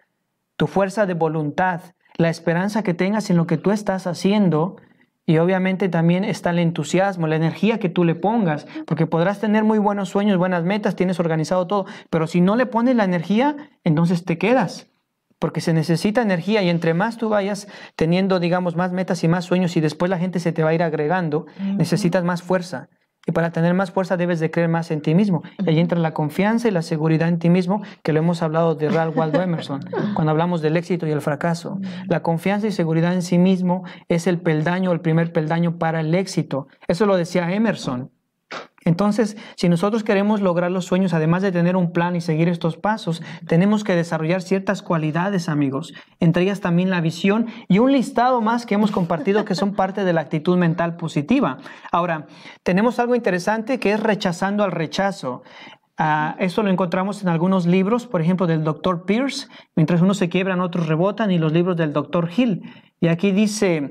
[SPEAKER 1] tu fuerza de voluntad, la esperanza que tengas en lo que tú estás haciendo y obviamente también está el entusiasmo, la energía que tú le pongas, porque podrás tener muy buenos sueños, buenas metas, tienes organizado todo, pero si no le pones la energía, entonces te quedas, porque se necesita energía y entre más tú vayas teniendo, digamos, más metas y más sueños y después la gente se te va a ir agregando, necesitas más fuerza. Y para tener más fuerza debes de creer más en ti mismo. Y ahí entra la confianza y la seguridad en ti mismo, que lo hemos hablado de Ralph Waldo Emerson, cuando hablamos del éxito y el fracaso. La confianza y seguridad en sí mismo es el peldaño, el primer peldaño para el éxito. Eso lo decía Emerson. Entonces, si nosotros queremos lograr los sueños, además de tener un plan y seguir estos pasos, tenemos que desarrollar ciertas cualidades, amigos, entre ellas también la visión y un listado más que hemos compartido que son parte de la actitud mental positiva. Ahora, tenemos algo interesante que es rechazando al rechazo. Ah, esto lo encontramos en algunos libros, por ejemplo, del doctor Pierce. Mientras unos se quiebran, otros rebotan, y los libros del doctor Hill. Y aquí dice,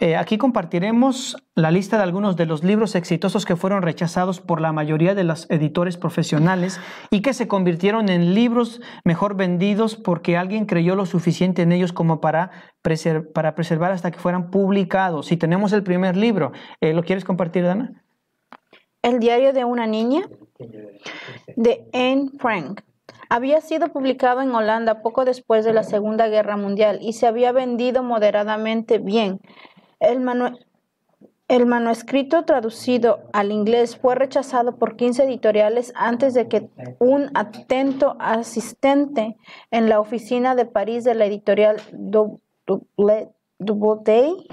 [SPEAKER 1] eh, aquí compartiremos la lista de algunos de los libros exitosos que fueron rechazados por la mayoría de los editores profesionales y que se convirtieron en libros mejor vendidos porque alguien creyó lo suficiente en ellos como para, para preservar hasta que fueran publicados. Si tenemos el primer libro. Eh, ¿Lo quieres compartir, Dana?
[SPEAKER 2] El diario de una niña de Anne Frank había sido publicado en Holanda poco después de la Segunda Guerra Mundial y se había vendido moderadamente bien, el, el manuscrito traducido al inglés fue rechazado por 15 editoriales antes de que un atento asistente en la oficina de París de la editorial Doubleday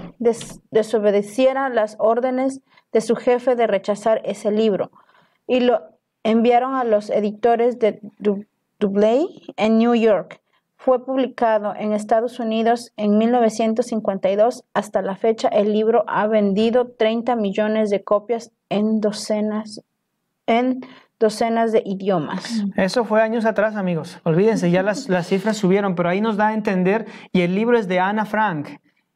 [SPEAKER 2] desobedeciera las órdenes de su jefe de rechazar ese libro y lo enviaron a los editores de Doubleday en New York. Fue publicado en Estados Unidos en 1952. Hasta la fecha, el libro ha vendido 30 millones de copias en docenas, en docenas de idiomas.
[SPEAKER 1] Eso fue años atrás, amigos. Olvídense, ya las, las cifras subieron, pero ahí nos da a entender, y el libro es de Ana Frank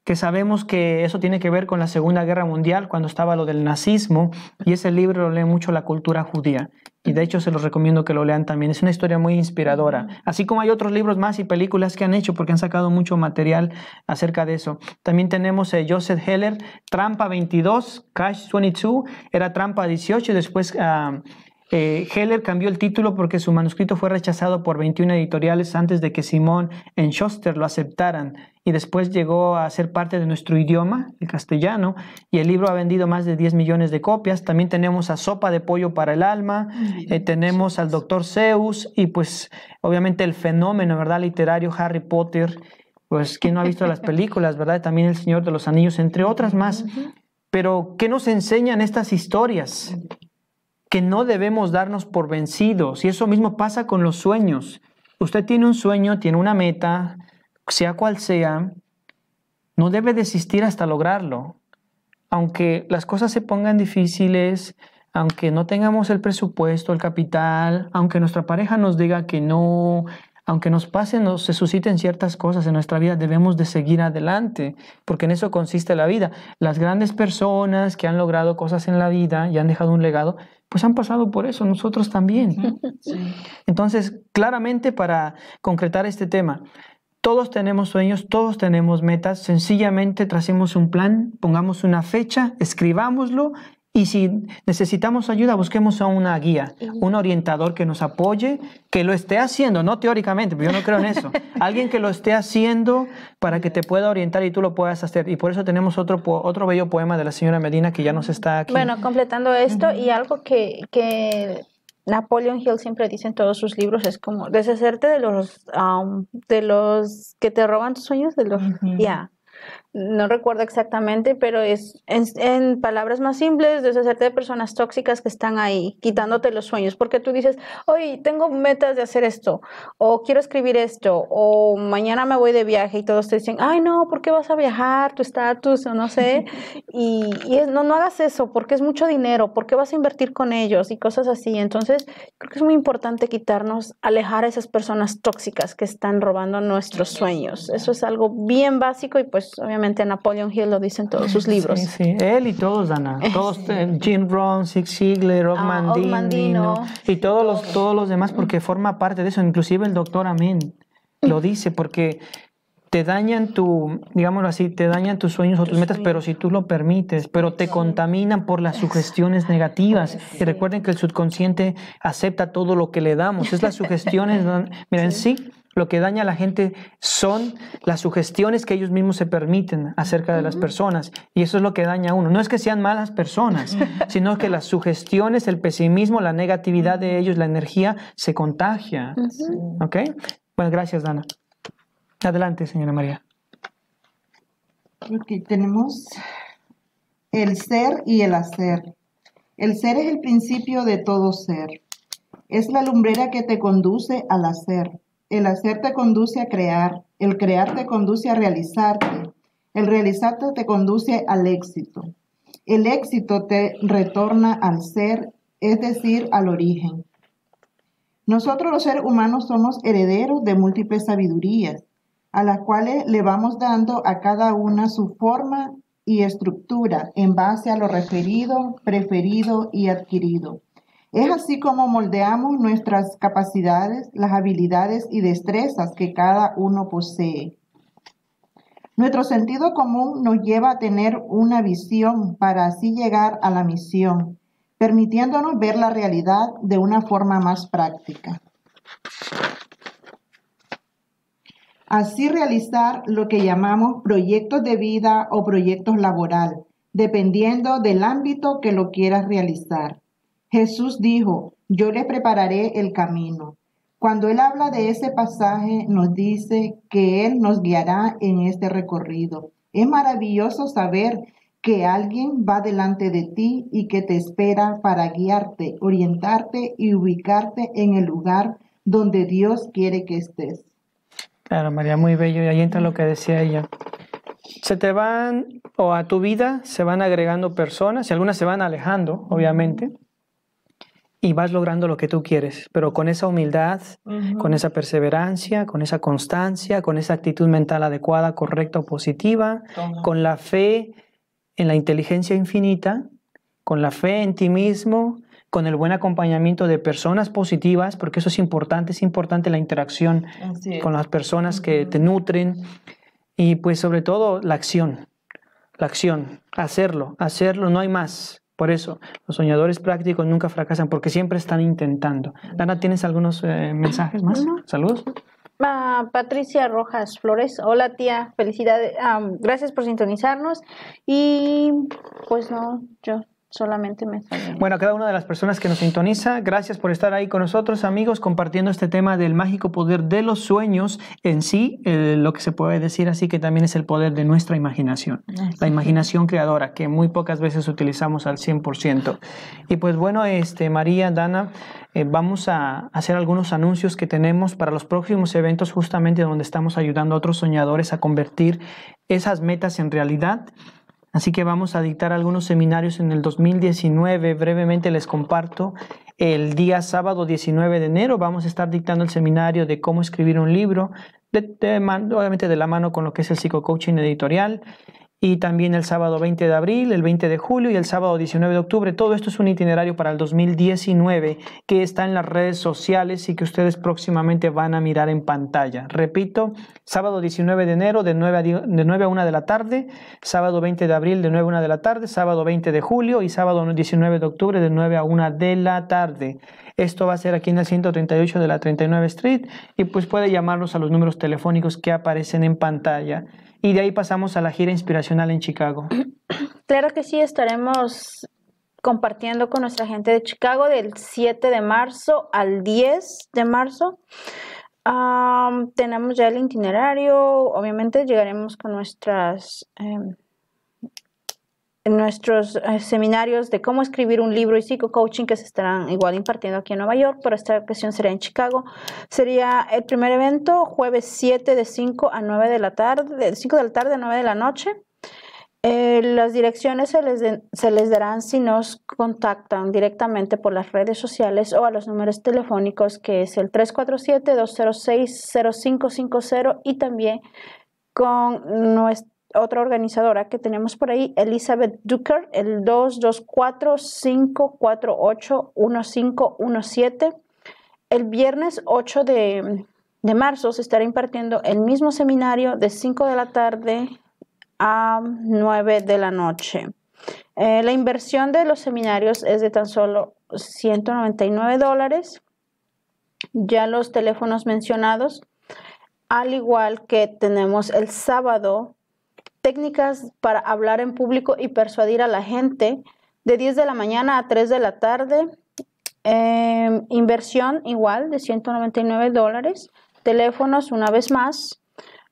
[SPEAKER 1] que sabemos que eso tiene que ver con la Segunda Guerra Mundial, cuando estaba lo del nazismo, y ese libro lo lee mucho la cultura judía. Y de hecho se los recomiendo que lo lean también. Es una historia muy inspiradora. Así como hay otros libros más y películas que han hecho porque han sacado mucho material acerca de eso. También tenemos eh, Joseph Heller, Trampa 22, Cash 22, era Trampa 18 y después... Ah, eh, Heller cambió el título porque su manuscrito fue rechazado por 21 editoriales antes de que Simón en Schuster lo aceptaran y después llegó a ser parte de nuestro idioma, el castellano, y el libro ha vendido más de 10 millones de copias. También tenemos a Sopa de Pollo para el Alma, eh, tenemos al Doctor Zeus y pues obviamente el fenómeno, ¿verdad? Literario Harry Potter, pues quien no ha visto las películas, ¿verdad? También El Señor de los Anillos, entre otras más. Pero, ¿qué nos enseñan estas historias? que no debemos darnos por vencidos. Y eso mismo pasa con los sueños. Usted tiene un sueño, tiene una meta, sea cual sea, no debe desistir hasta lograrlo. Aunque las cosas se pongan difíciles, aunque no tengamos el presupuesto, el capital, aunque nuestra pareja nos diga que no, aunque nos pasen, o se susciten ciertas cosas en nuestra vida, debemos de seguir adelante, porque en eso consiste la vida. Las grandes personas que han logrado cosas en la vida y han dejado un legado, pues han pasado por eso, nosotros también. Entonces, claramente para concretar este tema, todos tenemos sueños, todos tenemos metas, sencillamente tracemos un plan, pongamos una fecha, escribámoslo y si necesitamos ayuda, busquemos a una guía, un orientador que nos apoye, que lo esté haciendo, no teóricamente, porque yo no creo en eso. Alguien que lo esté haciendo para que te pueda orientar y tú lo puedas hacer. Y por eso tenemos otro, otro bello poema de la señora Medina que ya nos está aquí. Bueno,
[SPEAKER 2] completando esto y algo que, que Napoleon Hill siempre dice en todos sus libros es como deshacerte de los, um, de los que te roban tus sueños, de los, ya no recuerdo exactamente, pero es en, palabras más simples, deshacerte de personas tóxicas que están ahí, quitándote los sueños, porque tú dices, hoy tengo metas de hacer esto, o quiero escribir esto, o mañana me voy de viaje y todos te dicen, ay no, ¿por qué vas a viajar? Tu estatus, o no sé, y, no, no hagas eso, porque es mucho dinero, ¿por qué vas a invertir con ellos? Y cosas así, entonces creo que es muy importante quitarnos, alejar a esas personas tóxicas que están robando nuestros sueños, eso es algo bien básico y pues obviamente Napoleón Napoleon Hill lo dice en todos sus libros.
[SPEAKER 1] él y todos, Ana. Todos, eh, Jim Rohn, Zig Ziglar, Rob Mandino, ah, y todos los, todos los demás, porque forma parte de eso. Inclusive el doctor Amin lo mm. dice, porque te dañan tu, digámoslo así, te dañan tus sueños o tus metas, pero si tú lo permites, pero te contaminan por las sugestiones negativas. Y recuerden que el subconsciente acepta todo lo que le damos. Es las sugestiones, miren, sí lo que daña a la gente son las sugestiones que ellos mismos se permiten acerca de las personas. Y eso es lo que daña a uno. No es que sean malas personas, sino que las sugestiones, el pesimismo, la negatividad de ellos, la energía, se contagia. ¿Ok? Bueno, gracias, Dana. Adelante, señora María.
[SPEAKER 3] Ok, tenemos el ser y el hacer. El ser es el principio de todo ser. Es la lumbrera que te conduce al hacer el hacer te conduce a crear, el crear te conduce a realizarte, el realizarte te conduce al éxito. El éxito te retorna al ser, es decir, al origen. Nosotros los seres humanos somos herederos de múltiples sabidurías, a las cuales le vamos dando a cada una su forma y estructura en base a lo referido, preferido y adquirido. Es así como moldeamos nuestras capacidades, las habilidades y destrezas que cada uno posee. Nuestro sentido común nos lleva a tener una visión para así llegar a la misión, permitiéndonos ver la realidad de una forma más práctica. Así realizar lo que llamamos proyectos de vida o proyectos laboral, dependiendo del ámbito que lo quieras realizar. Jesús dijo, yo le prepararé el camino. Cuando Él habla de ese pasaje, nos dice que Él nos guiará en este recorrido. Es maravilloso saber que alguien va delante de ti y que te espera para guiarte, orientarte y ubicarte en el lugar donde Dios quiere que estés.
[SPEAKER 1] Claro, María, muy bello. Y ahí entra lo que decía ella. Se te van, o a tu vida se van agregando personas, y algunas se van alejando, obviamente, y vas logrando lo que tú quieres, pero con esa humildad, con esa perseverancia, con esa constancia, con esa actitud mental adecuada, correcta, o positiva, con la fe en la inteligencia infinita, con la fe en ti mismo, con el buen acompañamiento de personas positivas, porque eso es importante, es importante la interacción con las personas que te nutren y pues sobre todo la acción, la acción, hacerlo, hacerlo, no hay más. Por eso, los soñadores prácticos nunca fracasan porque siempre están intentando. Dana, ¿tienes algunos eh, mensajes más? Saludos.
[SPEAKER 2] Patricia Rojas Flores, hola tía, felicidades, gracias por sintonizarnos y pues no, yo solamente me
[SPEAKER 1] Bueno, a cada una de las personas que nos sintoniza, gracias por estar ahí con nosotros, amigos, compartiendo este tema del mágico poder de los sueños en sí, lo que se puede decir así que también es el poder de nuestra imaginación, la imaginación creadora, que muy pocas veces utilizamos al 100%. Y pues bueno, este, María, Dana, eh, vamos a hacer algunos anuncios que tenemos para los próximos eventos, justamente donde estamos ayudando a otros soñadores a convertir esas metas en realidad. Así que vamos a dictar algunos seminarios en el 2019. Brevemente les comparto. El día sábado 19 de enero vamos a estar dictando el seminario de cómo escribir un libro, de, obviamente de la mano con lo que es el psicocoaching editorial y también el sábado 20 de abril, el 20 de julio y el sábado 19 de octubre. Todo esto es un itinerario para el 2019 que está en las redes sociales y que ustedes próximamente van a mirar en pantalla. Repito, sábado 19 de enero de 9 a, 1 de la tarde, sábado 20 de abril de 9 a 1 de la tarde, sábado 20 de julio y sábado 19 de octubre de 9 a 1 de la tarde. Esto va a ser aquí en el 138 de la 39 Street y pues puede llamarlos a los números telefónicos que aparecen en pantalla y de ahí pasamos a la gira inspiracional en Chicago.
[SPEAKER 2] Claro que sí, estaremos compartiendo con nuestra gente de Chicago del 7 de marzo al 10 de marzo. tenemos ya el itinerario, obviamente llegaremos con nuestras em, nuestros eh, seminarios de cómo escribir un libro y psicocoaching que se estarán igual impartiendo aquí en Nueva York, pero esta ocasión será en Chicago. Sería el primer evento jueves 7 de 5 a 9 de la tarde, de 5 de la tarde a 9 de la noche. Eh, las direcciones se les, se les darán si nos contactan directamente por las redes sociales o a los números telefónicos que es el 347-206-0550 y también con nuestra otra organizadora que tenemos por ahí, Elizabeth Duker, el 224-548-1517. El viernes 8 de, marzo se estará impartiendo el mismo seminario de 5 de la tarde a 9 de la noche. Eh, la inversión de los seminarios es de tan solo 199 dólares. Ya los teléfonos mencionados, al igual que tenemos el sábado técnicas para hablar en público y persuadir a la gente de 10 de la mañana a 3 de la tarde. Em, inversión igual de 199 dólares. Teléfonos una vez más.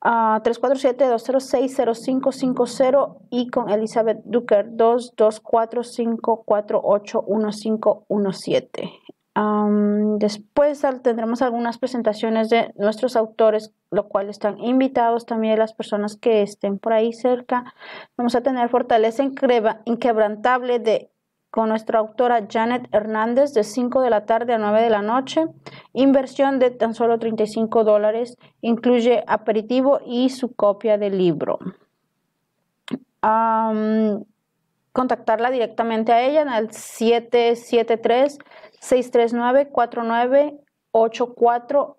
[SPEAKER 2] 347-206-0550 y con Elizabeth Ducker 2245481517 después tendremos algunas presentaciones de nuestros autores, lo cual están invitados también las personas que estén por ahí cerca. Vamos a tener Fortaleza Inquebrantable de con nuestra autora Janet Hernández de 5 de la tarde a 9 de la noche. Inversión de tan solo 35 dólares. Incluye aperitivo y su copia del libro. contactarla directamente a ella en el 773 639-4984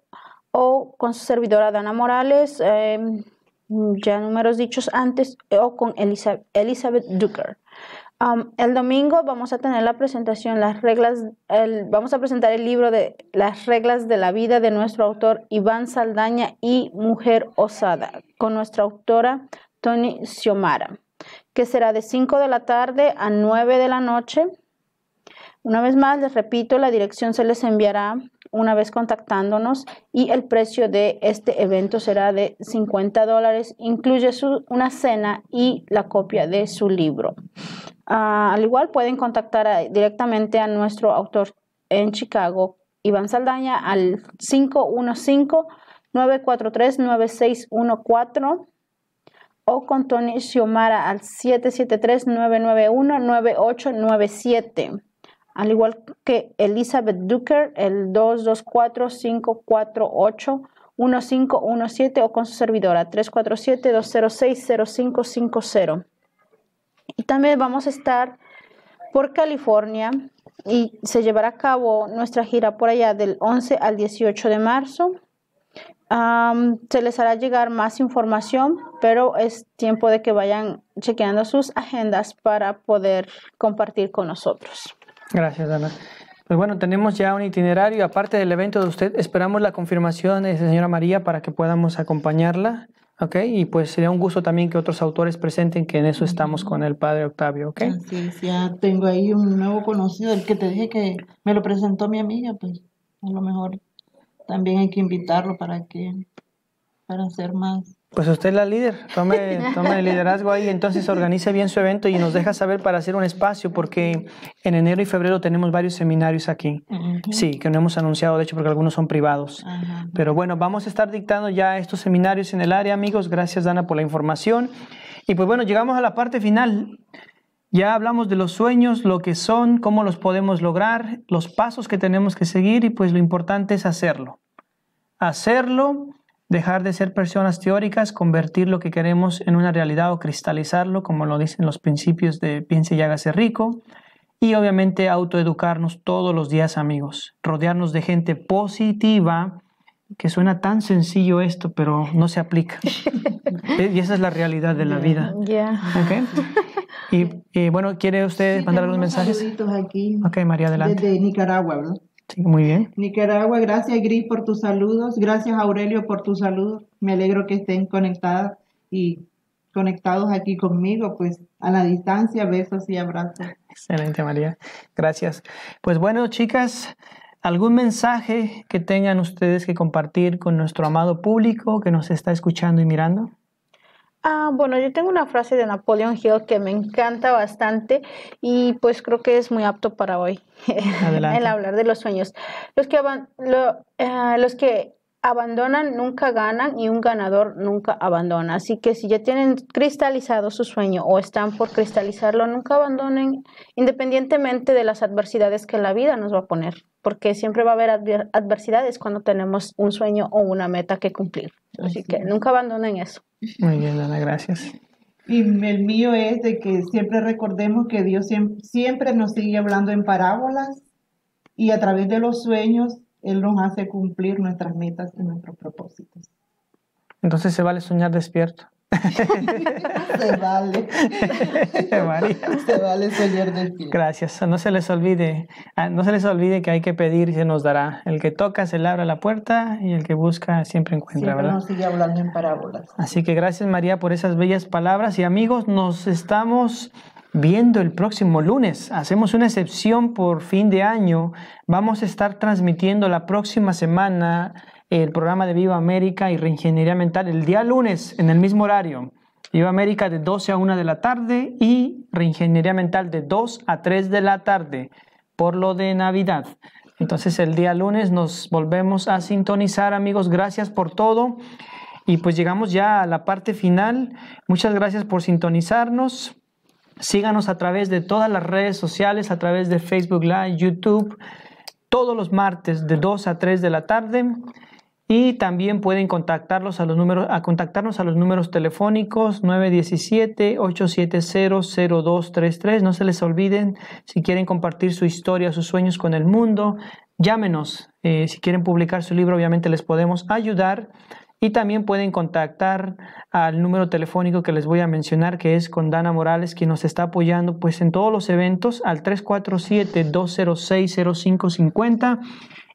[SPEAKER 2] o con su servidora Dana Morales, em, ya números dichos antes, o con Elizabeth, ducker. Duker. el domingo vamos a tener la presentación, las reglas, vamos a presentar el libro de Las reglas de la vida de nuestro autor Iván Saldaña y Mujer Osada, con nuestra autora Tony Xiomara, que será de 5 de la tarde a 9 de la noche una vez más, les repito, la dirección se les enviará una vez contactándonos y el precio de este evento será de 50 dólares. Incluye una cena y la copia de su libro. Ah, al igual pueden contactar directamente a nuestro autor en Chicago, Iván Saldaña, al 515-943-9614 o con Tony Xiomara al 773-991-9897 al igual que Elizabeth Ducker, el 224-548-1517 o con su servidora 347-206-0550. Y también vamos a estar por California y se llevará a cabo nuestra gira por allá del 11 al 18 de marzo. se les hará llegar más información, pero es tiempo de que vayan chequeando sus agendas para poder compartir con nosotros.
[SPEAKER 1] Gracias, Ana. Pues bueno, tenemos ya un itinerario. Aparte del evento de usted, esperamos la confirmación de la señora María para que podamos acompañarla. ¿ok? Y pues sería un gusto también que otros autores presenten que en eso estamos con el padre Octavio, ¿ok?
[SPEAKER 3] Sí, sí, ya tengo ahí un nuevo conocido, el que te dije que me lo presentó mi amiga, pues a lo mejor también hay que invitarlo para que, para hacer más
[SPEAKER 1] pues usted es la líder, tome, tome el liderazgo ahí, entonces organice bien su evento y nos deja saber para hacer un espacio, porque en enero y febrero tenemos varios seminarios aquí, sí, que no hemos anunciado, de hecho, porque algunos son privados. Pero bueno, vamos a estar dictando ya estos seminarios en el área, amigos. Gracias, Dana, por la información. Y pues bueno, llegamos a la parte final. Ya hablamos de los sueños, lo que son, cómo los podemos lograr, los pasos que tenemos que seguir y pues lo importante es hacerlo. Hacerlo dejar de ser personas teóricas, convertir lo que queremos en una realidad o cristalizarlo, como lo dicen los principios de piense y hágase rico, y obviamente autoeducarnos todos los días amigos, rodearnos de gente positiva, que suena tan sencillo esto, pero no se aplica. Eh, y esa es la realidad de la vida. Y, eh, bueno, ¿quiere usted mandar algunos mensajes?
[SPEAKER 3] Aquí. Ok, María, adelante. Desde Nicaragua, muy bien. Nicaragua, gracias Gris por tus saludos, gracias Aurelio por tus saludos. Me alegro que estén conectadas y conectados aquí conmigo, pues a la distancia, besos y abrazos.
[SPEAKER 1] Excelente María, gracias. Pues bueno chicas, algún mensaje que tengan ustedes que compartir con nuestro amado público que nos está escuchando y mirando.
[SPEAKER 2] Ah, bueno, yo tengo una frase de Napoleon Hill que me encanta bastante y pues creo que es muy apto para hoy, el hablar de los sueños. Los que, eh, los que abandonan nunca ganan y un ganador nunca abandona. Así que si ya tienen cristalizado su sueño o están por cristalizarlo, nunca abandonen independientemente de las adversidades que la vida nos va a poner, porque siempre va a haber adversidades cuando tenemos un sueño o una meta que cumplir. Así que nunca abandonen eso.
[SPEAKER 1] Muy bien, Ana, gracias.
[SPEAKER 3] Y el mío es de que siempre recordemos que Dios siempre nos sigue hablando en parábolas y a través de los sueños él nos hace cumplir nuestras metas y nuestros propósitos.
[SPEAKER 1] Entonces se vale soñar despierto.
[SPEAKER 3] se vale. Se vale soñar despierto.
[SPEAKER 1] Gracias. No se les olvide, ah, no se les olvide que hay que pedir y se nos dará. El que toca se le abre la puerta y el que busca siempre encuentra, siempre Nos
[SPEAKER 3] sigue hablando en parábolas.
[SPEAKER 1] Así que gracias María por esas bellas palabras y amigos, nos estamos viendo el próximo lunes. Hacemos una excepción por fin de año. Vamos a estar transmitiendo la próxima semana el programa de Viva América y Reingeniería Mental el día lunes en el mismo horario. Viva América de 12 a 1 de la tarde y Reingeniería Mental de 2 a 3 de la tarde por lo de Navidad. Entonces el día lunes nos volvemos a sintonizar amigos. Gracias por todo. Y pues llegamos ya a la parte final. Muchas gracias por sintonizarnos. Síganos a través de todas las redes sociales, a través de Facebook Live, YouTube, todos los martes de 2 a 3 de la tarde. Y también pueden contactarlos a los números, a contactarnos a los números telefónicos 917-870-0233. No se les olviden, si quieren compartir su historia, sus sueños con el mundo, llámenos. Eh, si quieren publicar su libro, obviamente les podemos ayudar. Y también pueden contactar al número telefónico que les voy a mencionar, que es con Dana Morales, quien nos está apoyando pues en todos los eventos al 347-206-0550.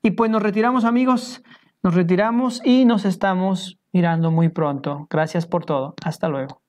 [SPEAKER 1] Y pues nos retiramos amigos, nos retiramos y nos estamos mirando muy pronto. Gracias por todo. Hasta luego.